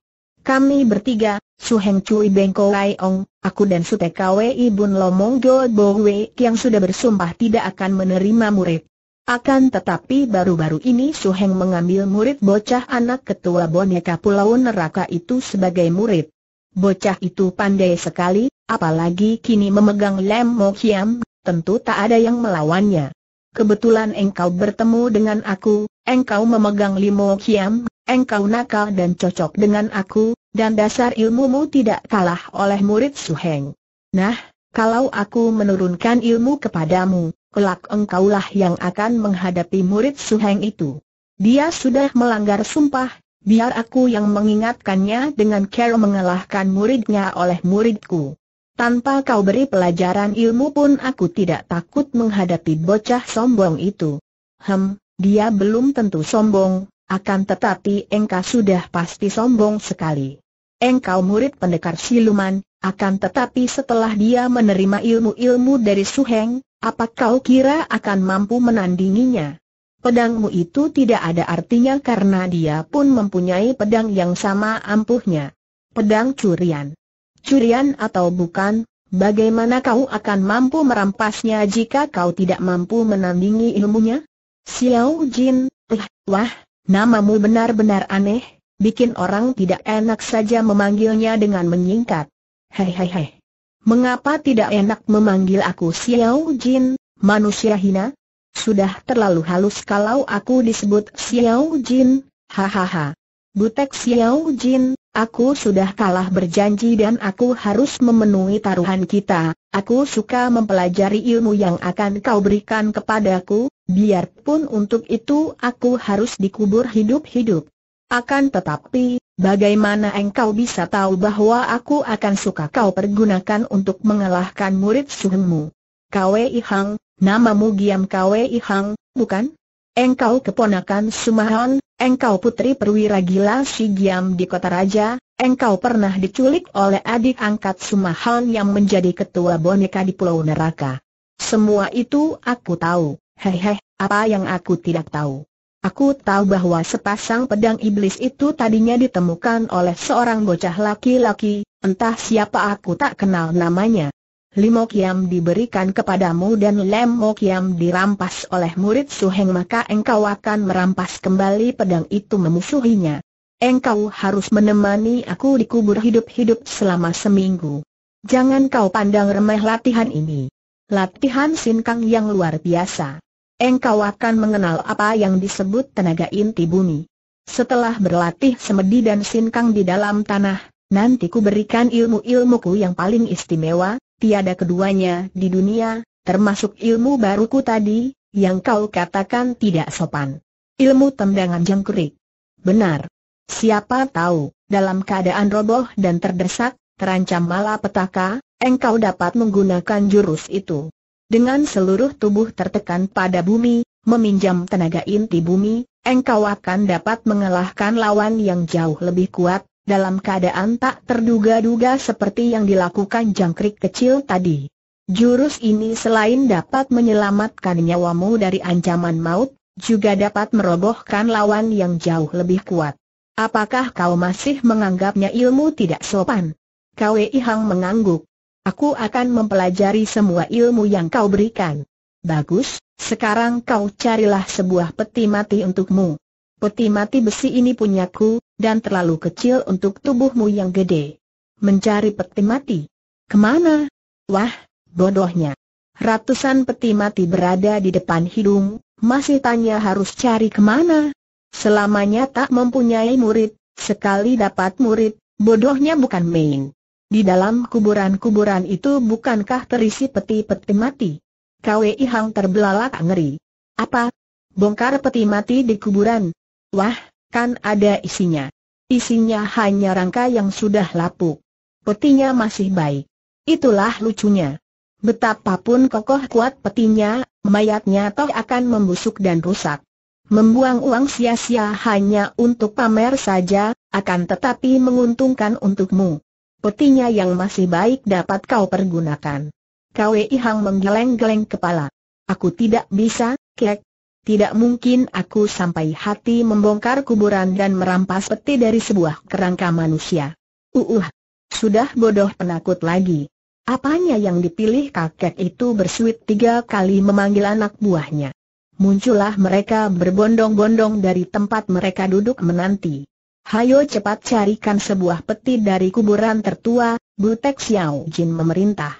Kami bertiga, Suheng Cui Bengko Lai Ong, aku dan Sute KWI Bun Lomong Go Wei yang sudah bersumpah tidak akan menerima murid. Akan tetapi baru-baru ini Suheng mengambil murid bocah anak ketua boneka Pulau Neraka itu sebagai murid. Bocah itu pandai sekali, apalagi kini memegang lem mokiam, tentu tak ada yang melawannya. Kebetulan engkau bertemu dengan aku, engkau memegang limo kiam, engkau nakal dan cocok dengan aku, dan dasar ilmumu tidak kalah oleh murid Suheng. Nah, kalau aku menurunkan ilmu kepadamu, kelak engkaulah yang akan menghadapi murid Suheng itu. Dia sudah melanggar sumpah, biar aku yang mengingatkannya dengan cara mengalahkan muridnya oleh muridku. Tanpa kau beri pelajaran ilmu pun aku tidak takut menghadapi bocah sombong itu. Hem, dia belum tentu sombong, akan tetapi engkau sudah pasti sombong sekali. Engkau murid pendekar siluman, akan tetapi setelah dia menerima ilmu-ilmu dari Suheng, apa kau kira akan mampu menandinginya? Pedangmu itu tidak ada artinya karena dia pun mempunyai pedang yang sama ampuhnya. Pedang curian. Curian atau bukan, bagaimana kau akan mampu merampasnya jika kau tidak mampu menandingi ilmunya? Xiao Jin, eh, wah, namamu benar-benar aneh, bikin orang tidak enak saja memanggilnya dengan menyingkat. Hei hei hei. Mengapa tidak enak memanggil aku Xiao Jin, manusia hina? Sudah terlalu halus kalau aku disebut Xiao Jin, hahaha. Butek Xiao Jin, aku sudah kalah berjanji dan aku harus memenuhi taruhan kita. Aku suka mempelajari ilmu yang akan kau berikan kepadaku, biarpun untuk itu aku harus dikubur hidup-hidup. Akan tetapi, bagaimana engkau bisa tahu bahwa aku akan suka kau pergunakan untuk mengalahkan murid suhumu? Kwei Hang, Namamu Giam Kwei Ihang, bukan? Engkau keponakan Sumahon, engkau putri perwira gila si Giam di kota raja, engkau pernah diculik oleh adik angkat Sumahon yang menjadi ketua boneka di Pulau Neraka. Semua itu aku tahu, hehe, apa yang aku tidak tahu. Aku tahu bahwa sepasang pedang iblis itu tadinya ditemukan oleh seorang bocah laki-laki, entah siapa aku tak kenal namanya. Limo Kiam diberikan kepadamu dan Lemo Kiam dirampas oleh murid Suheng maka engkau akan merampas kembali pedang itu memusuhinya. Engkau harus menemani aku di kubur hidup-hidup selama seminggu. Jangan kau pandang remeh latihan ini. Latihan sinkang yang luar biasa. Engkau akan mengenal apa yang disebut tenaga inti bumi. Setelah berlatih semedi dan sinkang di dalam tanah, nanti ku berikan ilmu-ilmuku yang paling istimewa, tiada keduanya di dunia, termasuk ilmu baruku tadi, yang kau katakan tidak sopan. Ilmu tendangan jangkrik. Benar. Siapa tahu, dalam keadaan roboh dan terdesak, terancam malapetaka, engkau dapat menggunakan jurus itu. Dengan seluruh tubuh tertekan pada bumi, meminjam tenaga inti bumi, engkau akan dapat mengalahkan lawan yang jauh lebih kuat, dalam keadaan tak terduga-duga seperti yang dilakukan jangkrik kecil tadi. Jurus ini selain dapat menyelamatkan nyawamu dari ancaman maut, juga dapat merobohkan lawan yang jauh lebih kuat. Apakah kau masih menganggapnya ilmu tidak sopan? Kwei Hang mengangguk. Aku akan mempelajari semua ilmu yang kau berikan. Bagus, sekarang kau carilah sebuah peti mati untukmu. Peti mati besi ini punyaku, dan terlalu kecil untuk tubuhmu yang gede. Mencari peti mati. Kemana? Wah, bodohnya. Ratusan peti mati berada di depan hidung, masih tanya harus cari kemana? Selamanya tak mempunyai murid, sekali dapat murid, bodohnya bukan main. Di dalam kuburan-kuburan itu bukankah terisi peti-peti mati? Kwi Hang terbelalak ngeri. Apa? Bongkar peti mati di kuburan? Wah, Kan ada isinya. Isinya hanya rangka yang sudah lapuk. Petinya masih baik. Itulah lucunya. Betapapun kokoh kuat petinya, mayatnya toh akan membusuk dan rusak. Membuang uang sia-sia hanya untuk pamer saja, akan tetapi menguntungkan untukmu. Petinya yang masih baik dapat kau pergunakan. Kwei Hang menggeleng-geleng kepala. Aku tidak bisa, kek, tidak mungkin aku sampai hati membongkar kuburan dan merampas peti dari sebuah kerangka manusia. Uh, sudah bodoh penakut lagi. Apanya yang dipilih kakek itu bersuit tiga kali memanggil anak buahnya. Muncullah mereka berbondong-bondong dari tempat mereka duduk menanti. Hayo cepat carikan sebuah peti dari kuburan tertua, Butek Xiao Jin memerintah.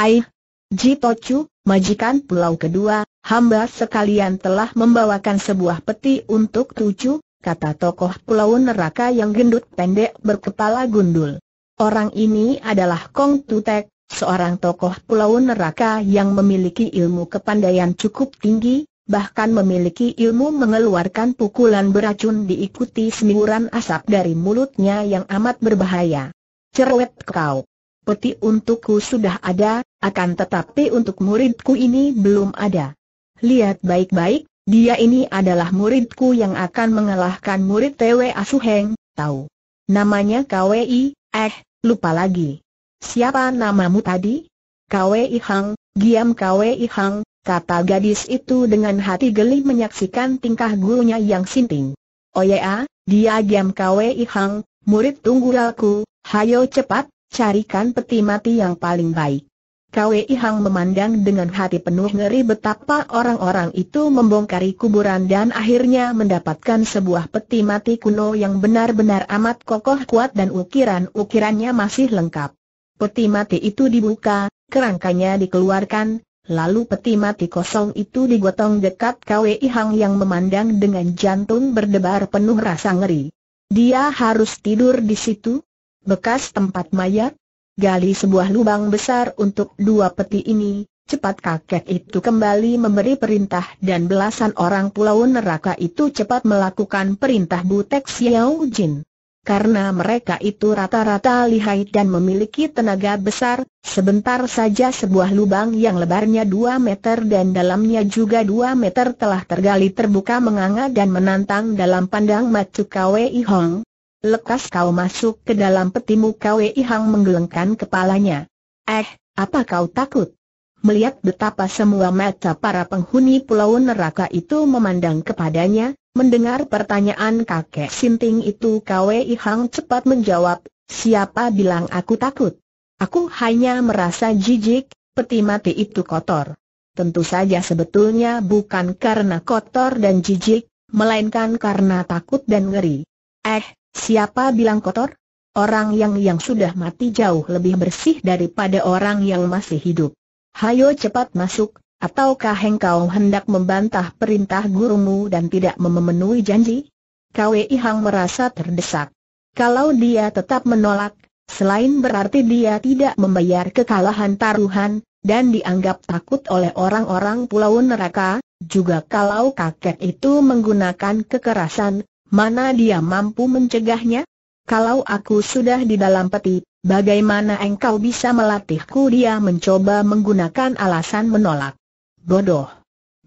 Aih, Ji Tochu, majikan pulau kedua, hamba sekalian telah membawakan sebuah peti untuk tucu, kata tokoh pulau neraka yang gendut pendek berkepala gundul. Orang ini adalah Kong Tutek, seorang tokoh pulau neraka yang memiliki ilmu kepandaian cukup tinggi, bahkan memiliki ilmu mengeluarkan pukulan beracun diikuti semburan asap dari mulutnya yang amat berbahaya. Cerewet kau. Peti untukku sudah ada, akan tetapi untuk muridku ini belum ada. Lihat baik-baik, dia ini adalah muridku yang akan mengalahkan murid TW Asuheng, tahu. Namanya KWI, eh, lupa lagi. Siapa namamu tadi? KWI Hang, Giam KWI Hang, kata gadis itu dengan hati geli menyaksikan tingkah gurunya yang sinting. Oh ya, dia Giam KWI Hang, murid tunggulku, hayo cepat, carikan peti mati yang paling baik. Kwei Hang memandang dengan hati penuh ngeri betapa orang-orang itu membongkari kuburan dan akhirnya mendapatkan sebuah peti mati kuno yang benar-benar amat kokoh kuat dan ukiran-ukirannya masih lengkap. Peti mati itu dibuka, kerangkanya dikeluarkan, lalu peti mati kosong itu digotong dekat Kwei Hang yang memandang dengan jantung berdebar penuh rasa ngeri. Dia harus tidur di situ? Bekas tempat mayat? gali sebuah lubang besar untuk dua peti ini, cepat kakek itu kembali memberi perintah dan belasan orang pulau neraka itu cepat melakukan perintah Butek Xiao Jin. Karena mereka itu rata-rata lihai dan memiliki tenaga besar, sebentar saja sebuah lubang yang lebarnya 2 meter dan dalamnya juga 2 meter telah tergali terbuka menganga dan menantang dalam pandang Matsukawe Ihong. Hong, Lekas kau masuk ke dalam petimu Wei Hang menggelengkan kepalanya. Eh, apa kau takut? Melihat betapa semua mata para penghuni pulau neraka itu memandang kepadanya, mendengar pertanyaan kakek Sinting itu Wei Hang cepat menjawab, siapa bilang aku takut? Aku hanya merasa jijik, peti mati itu kotor. Tentu saja sebetulnya bukan karena kotor dan jijik, melainkan karena takut dan ngeri. Eh, Siapa bilang kotor? Orang yang yang sudah mati jauh lebih bersih daripada orang yang masih hidup. Hayo cepat masuk, ataukah engkau hendak membantah perintah gurumu dan tidak memenuhi janji? Kwei Hang merasa terdesak. Kalau dia tetap menolak, selain berarti dia tidak membayar kekalahan taruhan, dan dianggap takut oleh orang-orang pulau neraka, juga kalau kakek itu menggunakan kekerasan, Mana dia mampu mencegahnya? Kalau aku sudah di dalam peti, bagaimana engkau bisa melatihku? Dia mencoba menggunakan alasan menolak. Bodoh.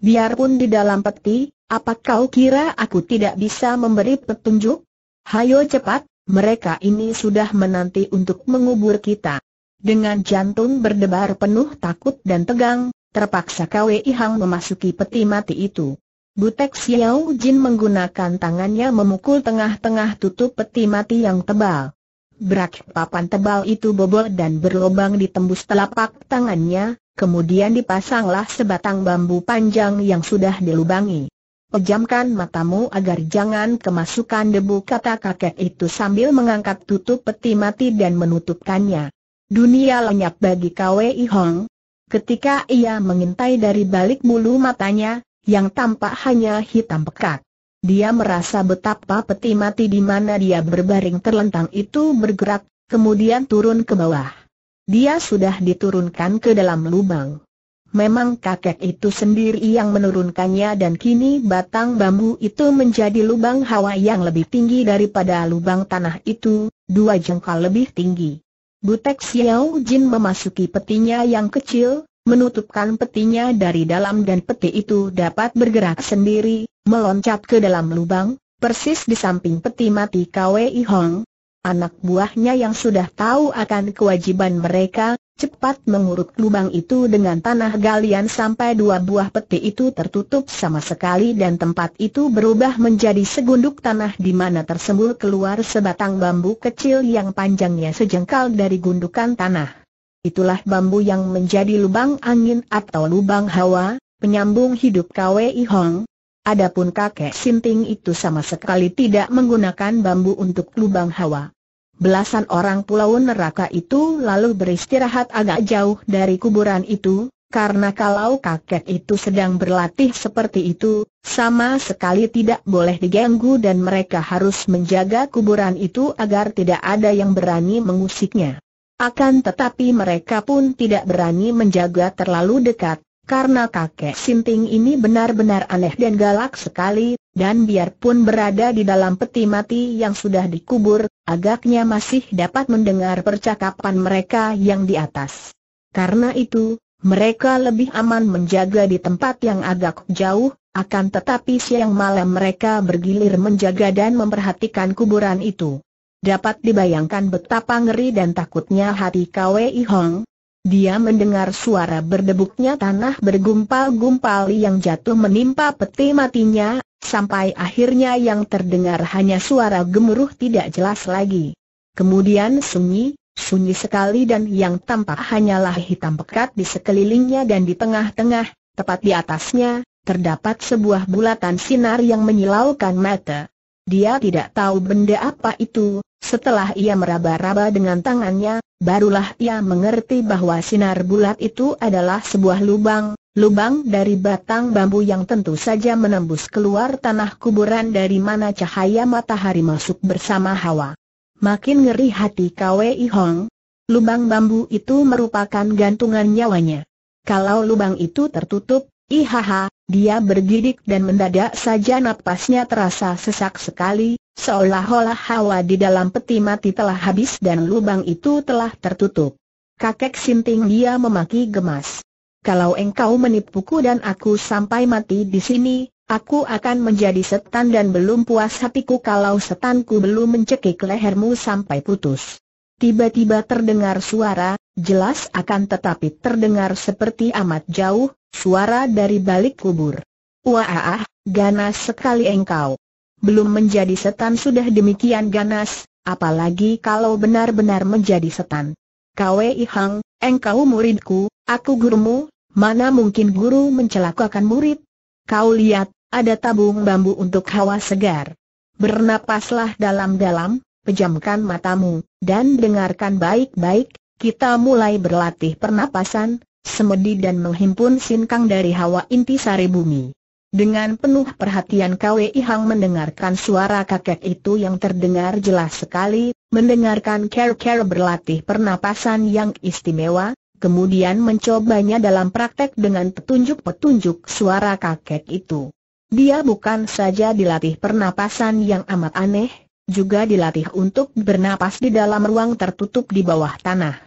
Biarpun di dalam peti, apa kau kira aku tidak bisa memberi petunjuk? Hayo cepat, mereka ini sudah menanti untuk mengubur kita. Dengan jantung berdebar penuh takut dan tegang, terpaksa Kwei Hang memasuki peti mati itu. Butek Xiao Jin menggunakan tangannya memukul tengah-tengah tutup peti mati yang tebal. Berak papan tebal itu bobol dan berlobang ditembus telapak tangannya, kemudian dipasanglah sebatang bambu panjang yang sudah dilubangi. Pejamkan matamu agar jangan kemasukan debu kata kakek itu sambil mengangkat tutup peti mati dan menutupkannya. Dunia lenyap bagi KWI Hong. Ketika ia mengintai dari balik bulu matanya, yang tampak hanya hitam pekat. Dia merasa betapa peti mati di mana dia berbaring terlentang itu bergerak, kemudian turun ke bawah. Dia sudah diturunkan ke dalam lubang. Memang kakek itu sendiri yang menurunkannya dan kini batang bambu itu menjadi lubang hawa yang lebih tinggi daripada lubang tanah itu, dua jengkal lebih tinggi. Butek Xiao Jin memasuki petinya yang kecil, menutupkan petinya dari dalam dan peti itu dapat bergerak sendiri, meloncat ke dalam lubang, persis di samping peti mati Kwei Hong. Anak buahnya yang sudah tahu akan kewajiban mereka, cepat mengurut lubang itu dengan tanah galian sampai dua buah peti itu tertutup sama sekali dan tempat itu berubah menjadi segunduk tanah di mana tersembul keluar sebatang bambu kecil yang panjangnya sejengkal dari gundukan tanah itulah bambu yang menjadi lubang angin atau lubang hawa, penyambung hidup Kwei Hong. Adapun kakek Sinting itu sama sekali tidak menggunakan bambu untuk lubang hawa. Belasan orang pulau neraka itu lalu beristirahat agak jauh dari kuburan itu, karena kalau kakek itu sedang berlatih seperti itu, sama sekali tidak boleh diganggu dan mereka harus menjaga kuburan itu agar tidak ada yang berani mengusiknya. Akan tetapi mereka pun tidak berani menjaga terlalu dekat, karena kakek Sinting ini benar-benar aneh dan galak sekali, dan biarpun berada di dalam peti mati yang sudah dikubur, agaknya masih dapat mendengar percakapan mereka yang di atas. Karena itu, mereka lebih aman menjaga di tempat yang agak jauh, akan tetapi siang malam mereka bergilir menjaga dan memperhatikan kuburan itu. Dapat dibayangkan betapa ngeri dan takutnya hati Kwei Hong. Dia mendengar suara berdebuknya tanah bergumpal-gumpal yang jatuh menimpa peti matinya, sampai akhirnya yang terdengar hanya suara gemuruh tidak jelas lagi. Kemudian sunyi, sunyi sekali dan yang tampak hanyalah hitam pekat di sekelilingnya dan di tengah-tengah, tepat di atasnya, terdapat sebuah bulatan sinar yang menyilaukan mata. Dia tidak tahu benda apa itu, setelah ia meraba-raba dengan tangannya, barulah ia mengerti bahwa sinar bulat itu adalah sebuah lubang, lubang dari batang bambu yang tentu saja menembus keluar tanah kuburan dari mana cahaya matahari masuk bersama hawa. Makin ngeri hati Kwei Hong. Lubang bambu itu merupakan gantungan nyawanya. Kalau lubang itu tertutup, Ihaha, dia bergidik dan mendadak saja napasnya terasa sesak sekali, seolah-olah hawa di dalam peti mati telah habis dan lubang itu telah tertutup. Kakek Sinting dia memaki gemas. Kalau engkau menipuku dan aku sampai mati di sini, aku akan menjadi setan dan belum puas hatiku kalau setanku belum mencekik lehermu sampai putus. Tiba-tiba terdengar suara, jelas akan tetapi terdengar seperti amat jauh, Suara dari balik kubur. Wah, ganas sekali engkau. Belum menjadi setan sudah demikian ganas, apalagi kalau benar-benar menjadi setan. Kwei Hang, engkau muridku, aku gurumu, mana mungkin guru mencelakakan murid? Kau lihat, ada tabung bambu untuk hawa segar. Bernapaslah dalam-dalam, pejamkan matamu, dan dengarkan baik-baik, kita mulai berlatih pernapasan, semedi dan menghimpun sinkang dari hawa inti sari bumi. Dengan penuh perhatian Kwe Hang mendengarkan suara kakek itu yang terdengar jelas sekali, mendengarkan ker-ker berlatih pernapasan yang istimewa, kemudian mencobanya dalam praktek dengan petunjuk-petunjuk suara kakek itu. Dia bukan saja dilatih pernapasan yang amat aneh, juga dilatih untuk bernapas di dalam ruang tertutup di bawah tanah.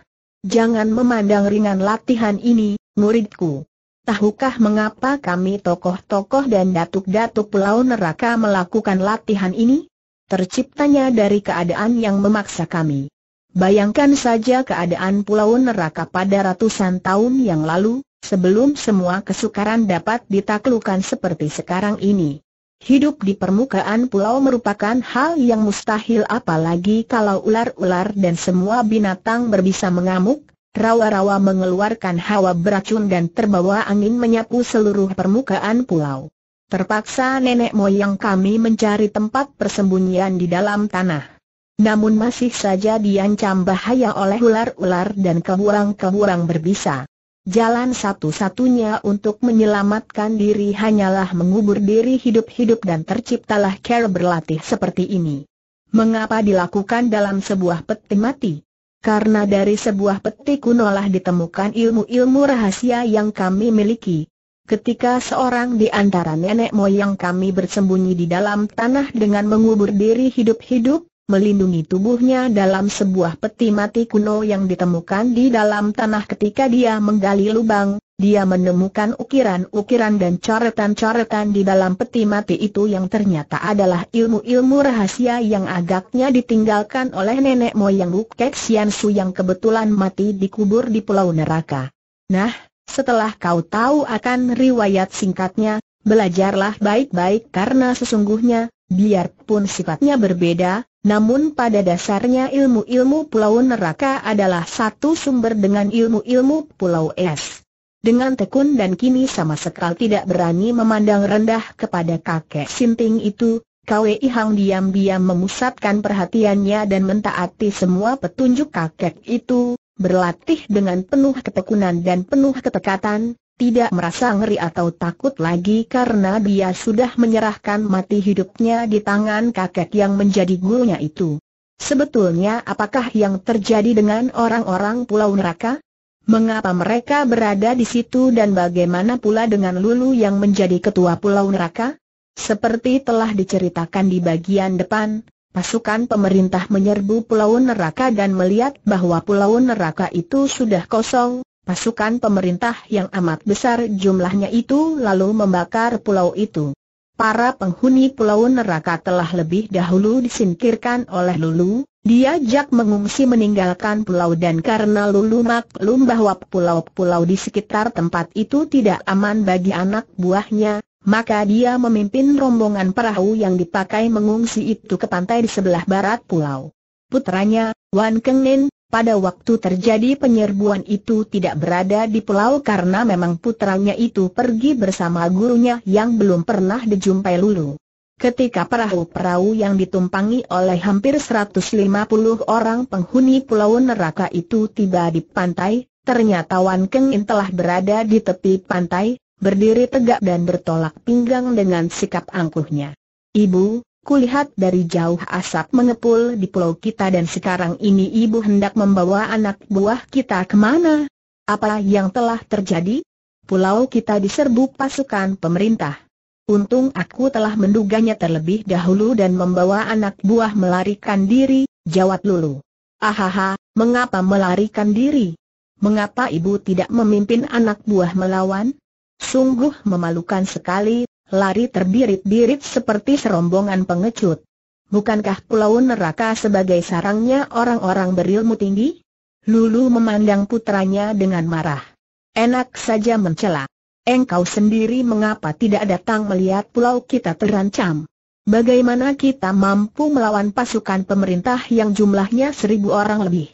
Jangan memandang ringan latihan ini, muridku. Tahukah mengapa kami tokoh-tokoh dan datuk-datuk pulau neraka melakukan latihan ini? Terciptanya dari keadaan yang memaksa kami. Bayangkan saja keadaan pulau neraka pada ratusan tahun yang lalu, sebelum semua kesukaran dapat ditaklukan seperti sekarang ini. Hidup di permukaan pulau merupakan hal yang mustahil apalagi kalau ular-ular dan semua binatang berbisa mengamuk, rawa-rawa mengeluarkan hawa beracun dan terbawa angin menyapu seluruh permukaan pulau. Terpaksa nenek moyang kami mencari tempat persembunyian di dalam tanah. Namun masih saja diancam bahaya oleh ular-ular dan keburang-keburang berbisa. Jalan satu-satunya untuk menyelamatkan diri hanyalah mengubur diri hidup-hidup dan terciptalah care berlatih seperti ini. Mengapa dilakukan dalam sebuah peti mati? Karena dari sebuah peti kunolah ditemukan ilmu-ilmu rahasia yang kami miliki. Ketika seorang di antara nenek moyang kami bersembunyi di dalam tanah dengan mengubur diri hidup-hidup, melindungi tubuhnya dalam sebuah peti mati kuno yang ditemukan di dalam tanah ketika dia menggali lubang, dia menemukan ukiran-ukiran dan coretan-coretan di dalam peti mati itu yang ternyata adalah ilmu-ilmu rahasia yang agaknya ditinggalkan oleh nenek moyang Wukek Su yang kebetulan mati dikubur di Pulau Neraka. Nah, setelah kau tahu akan riwayat singkatnya, belajarlah baik-baik karena sesungguhnya, biarpun sifatnya berbeda, namun pada dasarnya ilmu-ilmu pulau neraka adalah satu sumber dengan ilmu-ilmu pulau es. Dengan tekun dan kini sama sekali tidak berani memandang rendah kepada kakek sinting itu, Kwei Hang diam-diam memusatkan perhatiannya dan mentaati semua petunjuk kakek itu, berlatih dengan penuh ketekunan dan penuh ketekatan, tidak merasa ngeri atau takut lagi karena dia sudah menyerahkan mati hidupnya di tangan kakek yang menjadi gurunya itu. Sebetulnya apakah yang terjadi dengan orang-orang Pulau Neraka? Mengapa mereka berada di situ dan bagaimana pula dengan Lulu yang menjadi ketua Pulau Neraka? Seperti telah diceritakan di bagian depan, pasukan pemerintah menyerbu Pulau Neraka dan melihat bahwa Pulau Neraka itu sudah kosong, Pasukan pemerintah yang amat besar jumlahnya itu lalu membakar pulau itu. Para penghuni pulau neraka telah lebih dahulu disingkirkan oleh Lulu, diajak mengungsi meninggalkan pulau dan karena Lulu maklum bahwa pulau-pulau di sekitar tempat itu tidak aman bagi anak buahnya, maka dia memimpin rombongan perahu yang dipakai mengungsi itu ke pantai di sebelah barat pulau. Putranya, Wan Kengin, pada waktu terjadi penyerbuan itu tidak berada di pulau karena memang putranya itu pergi bersama gurunya yang belum pernah dijumpai Lulu. Ketika perahu-perahu yang ditumpangi oleh hampir 150 orang penghuni pulau neraka itu tiba di pantai, ternyata Wan Kengin telah berada di tepi pantai, berdiri tegak dan bertolak pinggang dengan sikap angkuhnya. Ibu, Kulihat dari jauh asap mengepul di pulau kita dan sekarang ini ibu hendak membawa anak buah kita kemana? Apa yang telah terjadi? Pulau kita diserbu pasukan pemerintah. Untung aku telah menduganya terlebih dahulu dan membawa anak buah melarikan diri, jawab Lulu. Ahaha, mengapa melarikan diri? Mengapa ibu tidak memimpin anak buah melawan? Sungguh memalukan sekali, lari terbirit-birit seperti serombongan pengecut. Bukankah pulau neraka sebagai sarangnya orang-orang berilmu tinggi? Lulu memandang putranya dengan marah. Enak saja mencela. Engkau sendiri mengapa tidak datang melihat pulau kita terancam? Bagaimana kita mampu melawan pasukan pemerintah yang jumlahnya seribu orang lebih?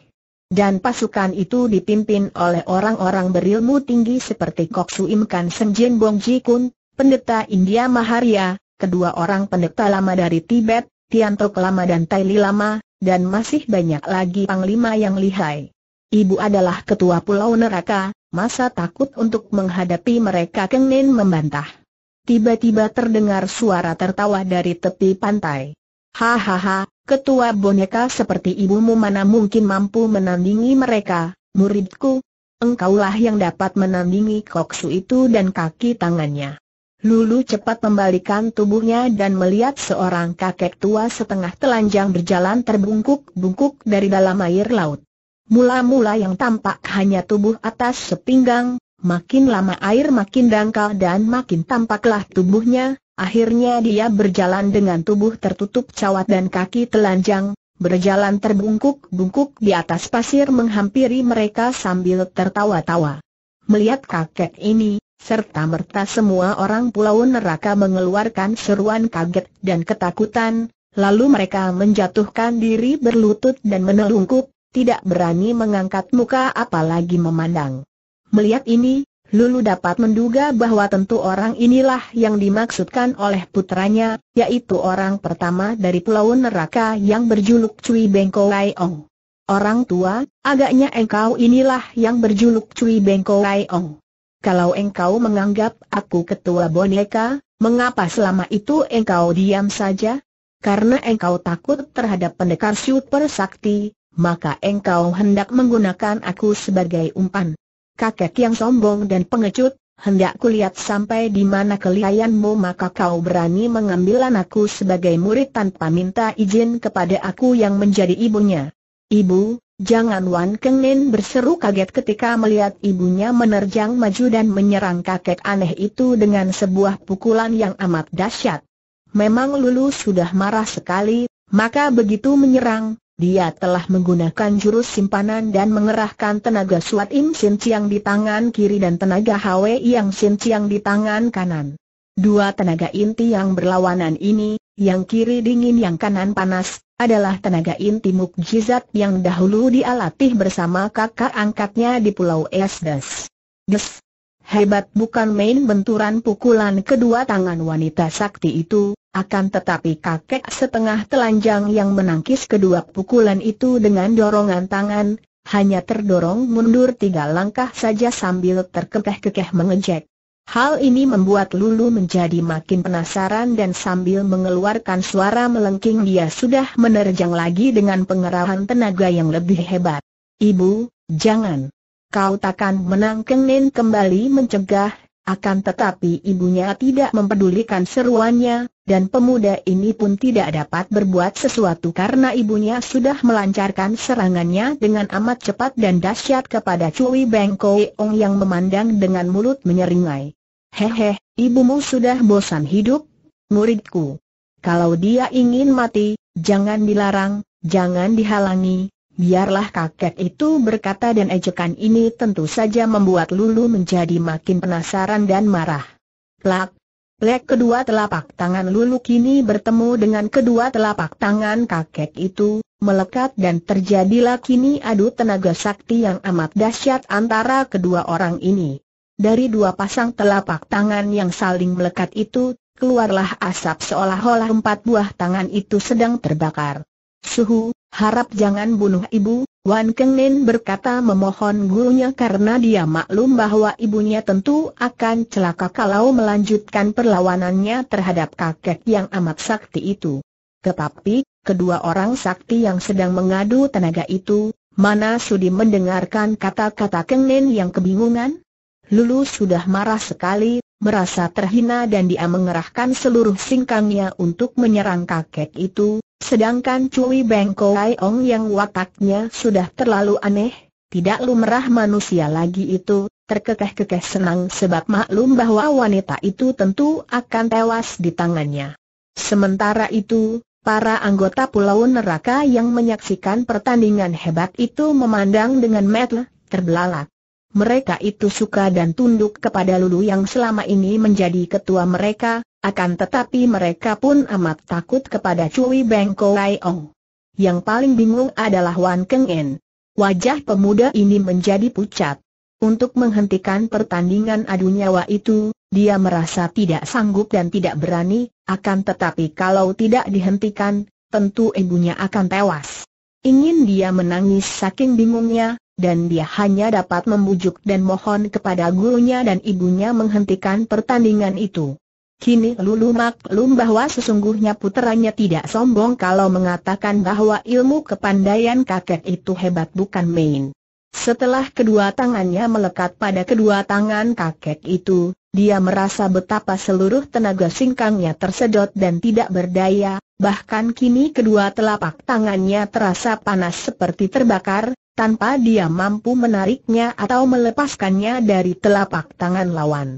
Dan pasukan itu dipimpin oleh orang-orang berilmu tinggi seperti Kok Suim Kan Senjin Bong Ji Kun, pendeta India Maharia, kedua orang pendeta lama dari Tibet, Tiantok lama dan Taili lama, dan masih banyak lagi panglima yang lihai. Ibu adalah ketua pulau neraka, masa takut untuk menghadapi mereka kangen membantah. Tiba-tiba terdengar suara tertawa dari tepi pantai. Hahaha, ketua boneka seperti ibumu mana mungkin mampu menandingi mereka, muridku. Engkaulah yang dapat menandingi koksu itu dan kaki tangannya. Lulu cepat membalikan tubuhnya dan melihat seorang kakek tua setengah telanjang berjalan terbungkuk-bungkuk dari dalam air laut. Mula-mula yang tampak hanya tubuh atas sepinggang, makin lama air makin dangkal dan makin tampaklah tubuhnya, akhirnya dia berjalan dengan tubuh tertutup cawat dan kaki telanjang, berjalan terbungkuk-bungkuk di atas pasir menghampiri mereka sambil tertawa-tawa. Melihat kakek ini, serta merta semua orang pulau neraka mengeluarkan seruan kaget dan ketakutan, lalu mereka menjatuhkan diri berlutut dan menelungkup, tidak berani mengangkat muka apalagi memandang. Melihat ini, Lulu dapat menduga bahwa tentu orang inilah yang dimaksudkan oleh putranya, yaitu orang pertama dari pulau neraka yang berjuluk Cui Bengko Lai Ong. Orang tua, agaknya engkau inilah yang berjuluk Cui Bengko Lai Ong kalau engkau menganggap aku ketua boneka, mengapa selama itu engkau diam saja? Karena engkau takut terhadap pendekar super sakti, maka engkau hendak menggunakan aku sebagai umpan. Kakek yang sombong dan pengecut, hendak kulihat sampai di mana kelihayanmu maka kau berani mengambil anakku sebagai murid tanpa minta izin kepada aku yang menjadi ibunya. Ibu, Jangan Wan Kengin berseru kaget ketika melihat ibunya menerjang maju dan menyerang kakek aneh itu dengan sebuah pukulan yang amat dahsyat. Memang Lulu sudah marah sekali, maka begitu menyerang, dia telah menggunakan jurus simpanan dan mengerahkan tenaga suat Im Sin Chiang di tangan kiri dan tenaga Hwe Yang Sin Chiang di tangan kanan. Dua tenaga inti yang berlawanan ini, yang kiri dingin yang kanan panas, adalah tenaga inti mukjizat yang dahulu dia bersama kakak angkatnya di Pulau Esdes. Des. Hebat bukan main benturan pukulan kedua tangan wanita sakti itu, akan tetapi kakek setengah telanjang yang menangkis kedua pukulan itu dengan dorongan tangan, hanya terdorong mundur tiga langkah saja sambil terkekeh-kekeh mengejek. Hal ini membuat Lulu menjadi makin penasaran dan sambil mengeluarkan suara melengking dia sudah menerjang lagi dengan pengerahan tenaga yang lebih hebat. Ibu, jangan. Kau takkan menang kembali mencegah, akan tetapi ibunya tidak mempedulikan seruannya, dan pemuda ini pun tidak dapat berbuat sesuatu karena ibunya sudah melancarkan serangannya dengan amat cepat dan dahsyat kepada Cui Beng Ong yang memandang dengan mulut menyeringai. Hehe, ibumu sudah bosan hidup, muridku. Kalau dia ingin mati, jangan dilarang, jangan dihalangi, Biarlah kakek itu berkata dan ejekan ini tentu saja membuat Lulu menjadi makin penasaran dan marah. Plak! Plek kedua telapak tangan Lulu kini bertemu dengan kedua telapak tangan kakek itu, melekat dan terjadilah kini adu tenaga sakti yang amat dahsyat antara kedua orang ini. Dari dua pasang telapak tangan yang saling melekat itu, keluarlah asap seolah-olah empat buah tangan itu sedang terbakar. Suhu, harap jangan bunuh ibu, Wan Kengin berkata memohon gurunya karena dia maklum bahwa ibunya tentu akan celaka kalau melanjutkan perlawanannya terhadap kakek yang amat sakti itu. Tetapi, kedua orang sakti yang sedang mengadu tenaga itu, mana sudi mendengarkan kata-kata Kengin yang kebingungan? Lulu sudah marah sekali, merasa terhina dan dia mengerahkan seluruh singkangnya untuk menyerang kakek itu, Sedangkan Cui Beng Ong yang wataknya sudah terlalu aneh, tidak lumrah manusia lagi itu, terkekeh-kekeh senang sebab maklum bahwa wanita itu tentu akan tewas di tangannya. Sementara itu, para anggota Pulau Neraka yang menyaksikan pertandingan hebat itu memandang dengan metel, terbelalak. Mereka itu suka dan tunduk kepada Lulu yang selama ini menjadi ketua mereka, akan tetapi mereka pun amat takut kepada Cui Beng Lai Ong. Yang paling bingung adalah Wan Keng En. Wajah pemuda ini menjadi pucat. Untuk menghentikan pertandingan adu nyawa itu, dia merasa tidak sanggup dan tidak berani, akan tetapi kalau tidak dihentikan, tentu ibunya akan tewas. Ingin dia menangis saking bingungnya, dan dia hanya dapat membujuk dan mohon kepada gurunya dan ibunya menghentikan pertandingan itu. Kini Lulu maklum bahwa sesungguhnya puteranya tidak sombong kalau mengatakan bahwa ilmu kepandaian kakek itu hebat bukan main. Setelah kedua tangannya melekat pada kedua tangan kakek itu, dia merasa betapa seluruh tenaga singkangnya tersedot dan tidak berdaya, bahkan kini kedua telapak tangannya terasa panas seperti terbakar, tanpa dia mampu menariknya atau melepaskannya dari telapak tangan lawan.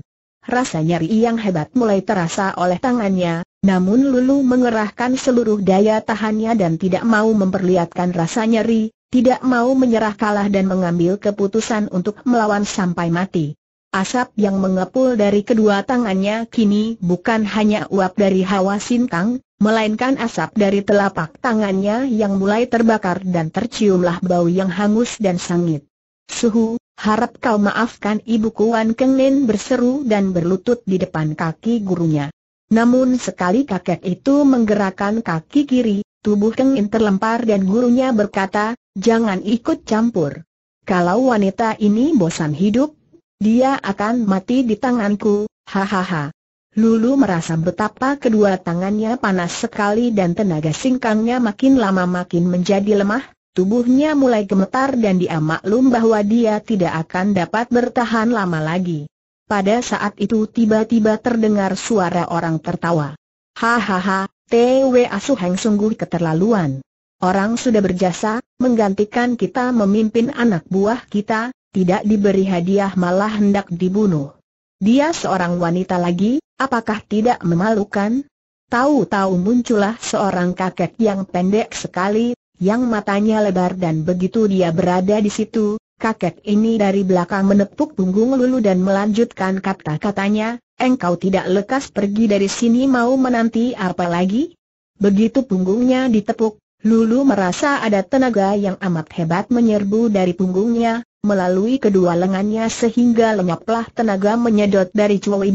Rasa nyeri yang hebat mulai terasa oleh tangannya, namun Lulu mengerahkan seluruh daya tahannya dan tidak mau memperlihatkan rasa nyeri, tidak mau menyerah kalah dan mengambil keputusan untuk melawan sampai mati. Asap yang mengepul dari kedua tangannya kini bukan hanya uap dari hawa sintang, melainkan asap dari telapak tangannya yang mulai terbakar dan terciumlah bau yang hangus dan sangit. Suhu, Harap kau maafkan ibuku Wan Kengin berseru dan berlutut di depan kaki gurunya. Namun sekali kakek itu menggerakkan kaki kiri, tubuh Kengin terlempar dan gurunya berkata, jangan ikut campur. Kalau wanita ini bosan hidup, dia akan mati di tanganku, hahaha. Lulu merasa betapa kedua tangannya panas sekali dan tenaga singkangnya makin lama makin menjadi lemah, Tubuhnya mulai gemetar dan dia maklum bahwa dia tidak akan dapat bertahan lama lagi. Pada saat itu tiba-tiba terdengar suara orang tertawa. Hahaha, T.W. Asuheng sungguh keterlaluan. Orang sudah berjasa, menggantikan kita memimpin anak buah kita, tidak diberi hadiah malah hendak dibunuh. Dia seorang wanita lagi, apakah tidak memalukan? Tahu-tahu muncullah seorang kakek yang pendek sekali, yang matanya lebar dan begitu dia berada di situ, kakek ini dari belakang menepuk punggung Lulu dan melanjutkan kata-katanya, engkau tidak lekas pergi dari sini mau menanti apa lagi? Begitu punggungnya ditepuk, Lulu merasa ada tenaga yang amat hebat menyerbu dari punggungnya, melalui kedua lengannya sehingga lenyaplah tenaga menyedot dari Cui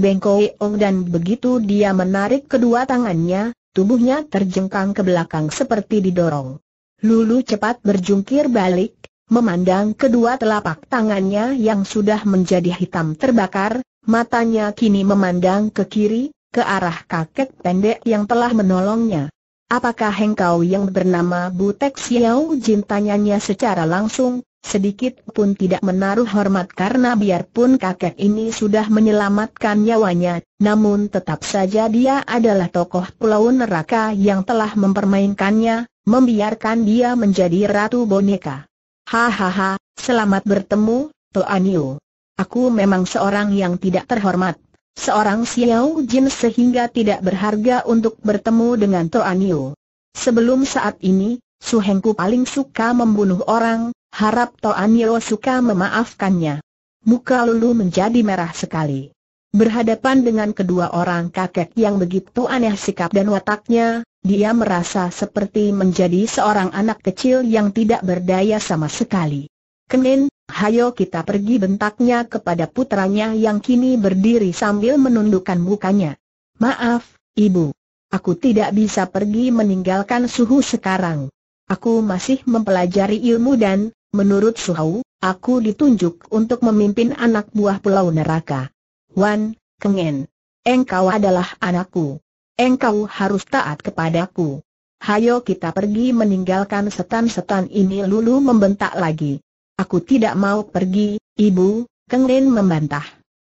Ong dan begitu dia menarik kedua tangannya, tubuhnya terjengkang ke belakang seperti didorong. Lulu cepat berjungkir balik, memandang kedua telapak tangannya yang sudah menjadi hitam terbakar, matanya kini memandang ke kiri, ke arah kakek pendek yang telah menolongnya. Apakah engkau yang bernama Butek Xiao Jin tanyanya secara langsung, Sedikit pun tidak menaruh hormat karena biarpun kakek ini sudah menyelamatkan nyawanya, namun tetap saja dia adalah tokoh pulau neraka yang telah mempermainkannya, membiarkan dia menjadi ratu boneka. Hahaha, selamat bertemu, Tuan Yu. Aku memang seorang yang tidak terhormat, seorang Xiao Jin sehingga tidak berharga untuk bertemu dengan Tuan Yu. Sebelum saat ini, Suhengku paling suka membunuh orang, Harap Toan suka memaafkannya. Muka Lulu menjadi merah sekali. Berhadapan dengan kedua orang kakek yang begitu aneh sikap dan wataknya, dia merasa seperti menjadi seorang anak kecil yang tidak berdaya sama sekali. Kenin, hayo kita pergi bentaknya kepada putranya yang kini berdiri sambil menundukkan mukanya. Maaf, ibu. Aku tidak bisa pergi meninggalkan suhu sekarang. Aku masih mempelajari ilmu dan, Menurut Suhau, aku ditunjuk untuk memimpin anak buah pulau neraka. Wan, Kengen. Engkau adalah anakku. Engkau harus taat kepadaku. Hayo kita pergi meninggalkan setan-setan ini Lulu membentak lagi. Aku tidak mau pergi, ibu, Kengen membantah.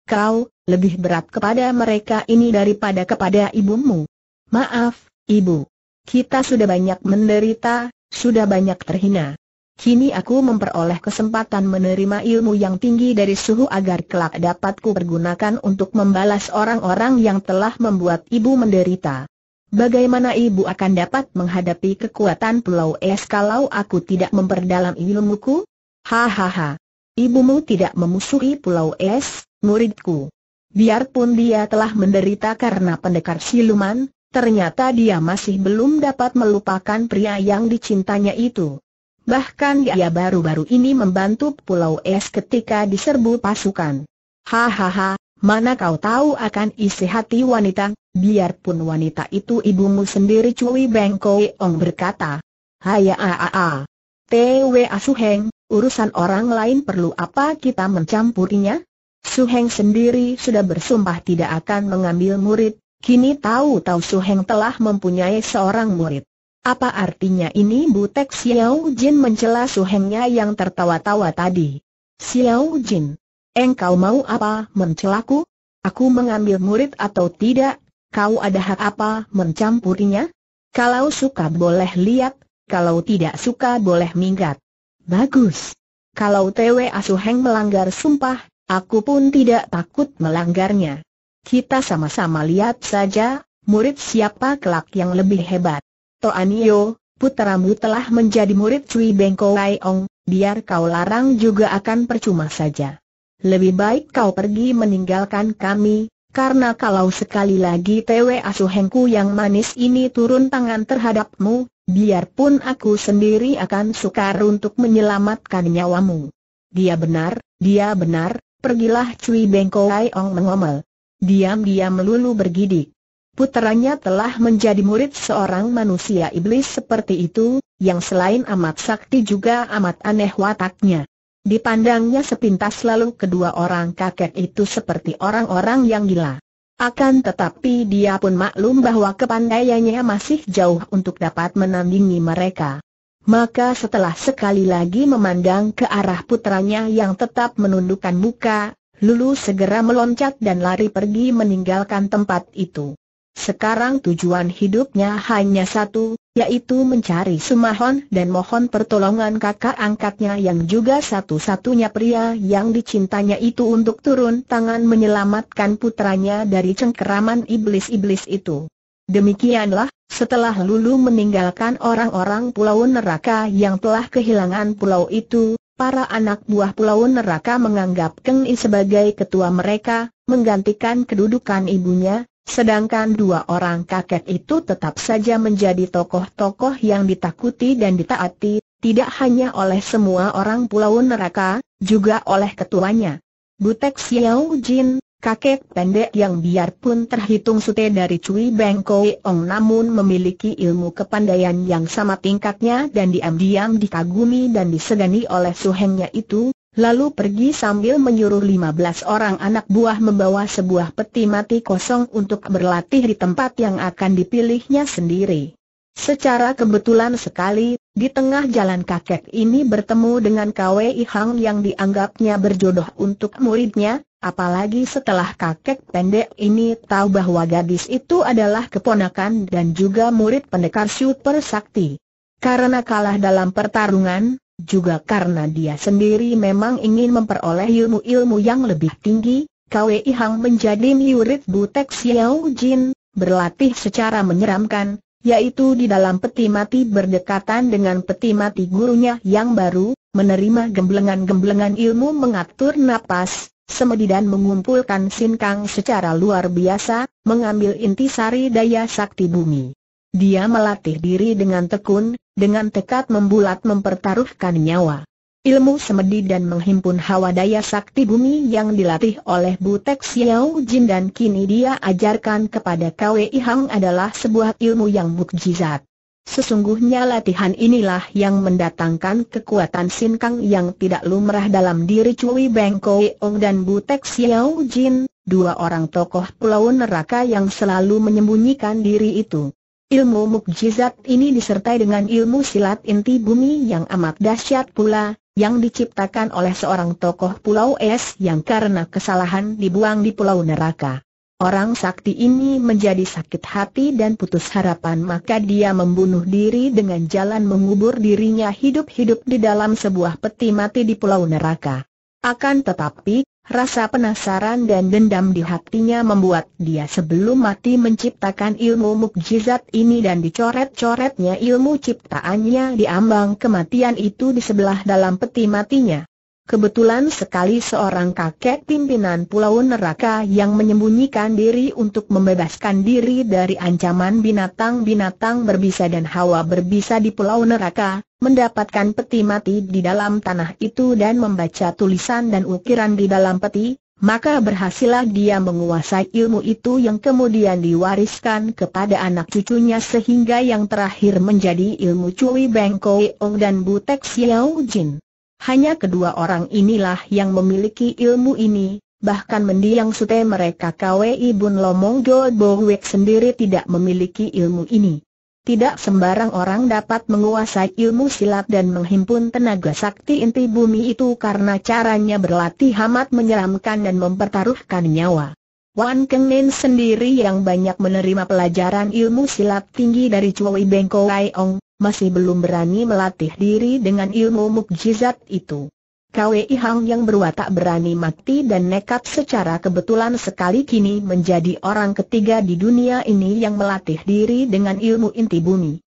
Kau, lebih berat kepada mereka ini daripada kepada ibumu. Maaf, ibu. Kita sudah banyak menderita, sudah banyak terhina. Kini aku memperoleh kesempatan menerima ilmu yang tinggi dari suhu agar kelak dapat ku pergunakan untuk membalas orang-orang yang telah membuat ibu menderita. Bagaimana ibu akan dapat menghadapi kekuatan Pulau Es kalau aku tidak memperdalam ilmuku? Hahaha. Ibumu tidak memusuhi Pulau Es, muridku. Biarpun dia telah menderita karena pendekar siluman, ternyata dia masih belum dapat melupakan pria yang dicintanya itu. Bahkan dia ya, ya baru-baru ini membantu Pulau Es ketika diserbu pasukan. Hahaha, mana kau tahu akan isi hati wanita, biarpun wanita itu ibumu sendiri Cui Bengkoi ong berkata. Haya aaa, a Suheng, urusan orang lain perlu apa kita mencampurinya? Suheng sendiri sudah bersumpah tidak akan mengambil murid, kini tahu-tahu Suheng telah mempunyai seorang murid. Apa artinya ini Butek Xiao Jin mencela suhengnya yang tertawa-tawa tadi? Xiao Jin, engkau mau apa mencelaku? Aku mengambil murid atau tidak? Kau ada hak apa mencampurinya? Kalau suka boleh lihat, kalau tidak suka boleh minggat. Bagus. Kalau Tewe Asuheng melanggar sumpah, aku pun tidak takut melanggarnya. Kita sama-sama lihat saja, murid siapa kelak yang lebih hebat. Toanio, putramu telah menjadi murid Cui Bengko Ong, biar kau larang juga akan percuma saja. Lebih baik kau pergi meninggalkan kami, karena kalau sekali lagi Tewe Asuhengku yang manis ini turun tangan terhadapmu, biarpun aku sendiri akan sukar untuk menyelamatkan nyawamu. Dia benar, dia benar, pergilah Cui Bengko Ong mengomel. Diam-diam melulu bergidik puteranya telah menjadi murid seorang manusia iblis seperti itu, yang selain amat sakti juga amat aneh wataknya. Dipandangnya sepintas lalu kedua orang kakek itu seperti orang-orang yang gila. Akan tetapi dia pun maklum bahwa kepandaiannya masih jauh untuk dapat menandingi mereka. Maka setelah sekali lagi memandang ke arah putranya yang tetap menundukkan muka, Lulu segera meloncat dan lari pergi meninggalkan tempat itu. Sekarang tujuan hidupnya hanya satu, yaitu mencari Sumahon dan mohon pertolongan kakak angkatnya yang juga satu-satunya pria yang dicintanya itu untuk turun tangan menyelamatkan putranya dari cengkeraman iblis-iblis itu. Demikianlah, setelah Lulu meninggalkan orang-orang Pulau Neraka yang telah kehilangan pulau itu, para anak buah Pulau Neraka menganggap Keng I sebagai ketua mereka, menggantikan kedudukan ibunya, Sedangkan dua orang kakek itu tetap saja menjadi tokoh-tokoh yang ditakuti dan ditaati, tidak hanya oleh semua orang pulau neraka, juga oleh ketuanya. Butek Xiao Jin, kakek pendek yang biarpun terhitung sute dari Cui Beng Ong namun memiliki ilmu kepandaian yang sama tingkatnya dan diam-diam dikagumi dan disegani oleh suhengnya itu, lalu pergi sambil menyuruh 15 orang anak buah membawa sebuah peti mati kosong untuk berlatih di tempat yang akan dipilihnya sendiri. Secara kebetulan sekali, di tengah jalan kakek ini bertemu dengan KWI Hang yang dianggapnya berjodoh untuk muridnya, apalagi setelah kakek pendek ini tahu bahwa gadis itu adalah keponakan dan juga murid pendekar super sakti. Karena kalah dalam pertarungan, juga karena dia sendiri memang ingin memperoleh ilmu-ilmu yang lebih tinggi, Kwei Hang menjadi murid Butek Xiao Jin, berlatih secara menyeramkan, yaitu di dalam peti mati berdekatan dengan peti mati gurunya yang baru, menerima gemblengan-gemblengan ilmu mengatur napas, semedi dan mengumpulkan sinkang secara luar biasa, mengambil inti sari daya sakti bumi. Dia melatih diri dengan tekun, dengan tekad membulat mempertaruhkan nyawa. Ilmu semedi dan menghimpun hawa daya sakti bumi yang dilatih oleh Butek Xiao Jin dan kini dia ajarkan kepada Kwei Hang adalah sebuah ilmu yang mukjizat. Sesungguhnya latihan inilah yang mendatangkan kekuatan sinkang yang tidak lumrah dalam diri Cui Beng e Ong dan Butek Xiao Jin, dua orang tokoh pulau neraka yang selalu menyembunyikan diri itu. Ilmu mukjizat ini disertai dengan ilmu silat inti bumi yang amat dahsyat pula, yang diciptakan oleh seorang tokoh pulau es yang karena kesalahan dibuang di pulau neraka. Orang sakti ini menjadi sakit hati dan putus harapan maka dia membunuh diri dengan jalan mengubur dirinya hidup-hidup di dalam sebuah peti mati di pulau neraka. Akan tetapi, Rasa penasaran dan dendam di hatinya membuat dia sebelum mati menciptakan ilmu mukjizat ini dan dicoret-coretnya ilmu ciptaannya di ambang kematian itu di sebelah dalam peti matinya. Kebetulan sekali seorang kakek pimpinan Pulau Neraka yang menyembunyikan diri untuk membebaskan diri dari ancaman binatang-binatang berbisa dan hawa berbisa di Pulau Neraka, mendapatkan peti mati di dalam tanah itu dan membaca tulisan dan ukiran di dalam peti, maka berhasillah dia menguasai ilmu itu yang kemudian diwariskan kepada anak cucunya sehingga yang terakhir menjadi ilmu Cui Beng Koe Ong dan Butek Xiao Jin. Hanya kedua orang inilah yang memiliki ilmu ini, bahkan mendiang sute mereka KWI Bun Lomong Jo sendiri tidak memiliki ilmu ini. Tidak sembarang orang dapat menguasai ilmu silat dan menghimpun tenaga sakti inti bumi itu karena caranya berlatih amat menyeramkan dan mempertaruhkan nyawa. Wan Nen sendiri yang banyak menerima pelajaran ilmu silat tinggi dari Cui Kowai Ong, masih belum berani melatih diri dengan ilmu mukjizat itu. Kwei Hang yang berwatak berani mati dan nekat secara kebetulan sekali kini menjadi orang ketiga di dunia ini yang melatih diri dengan ilmu inti bumi.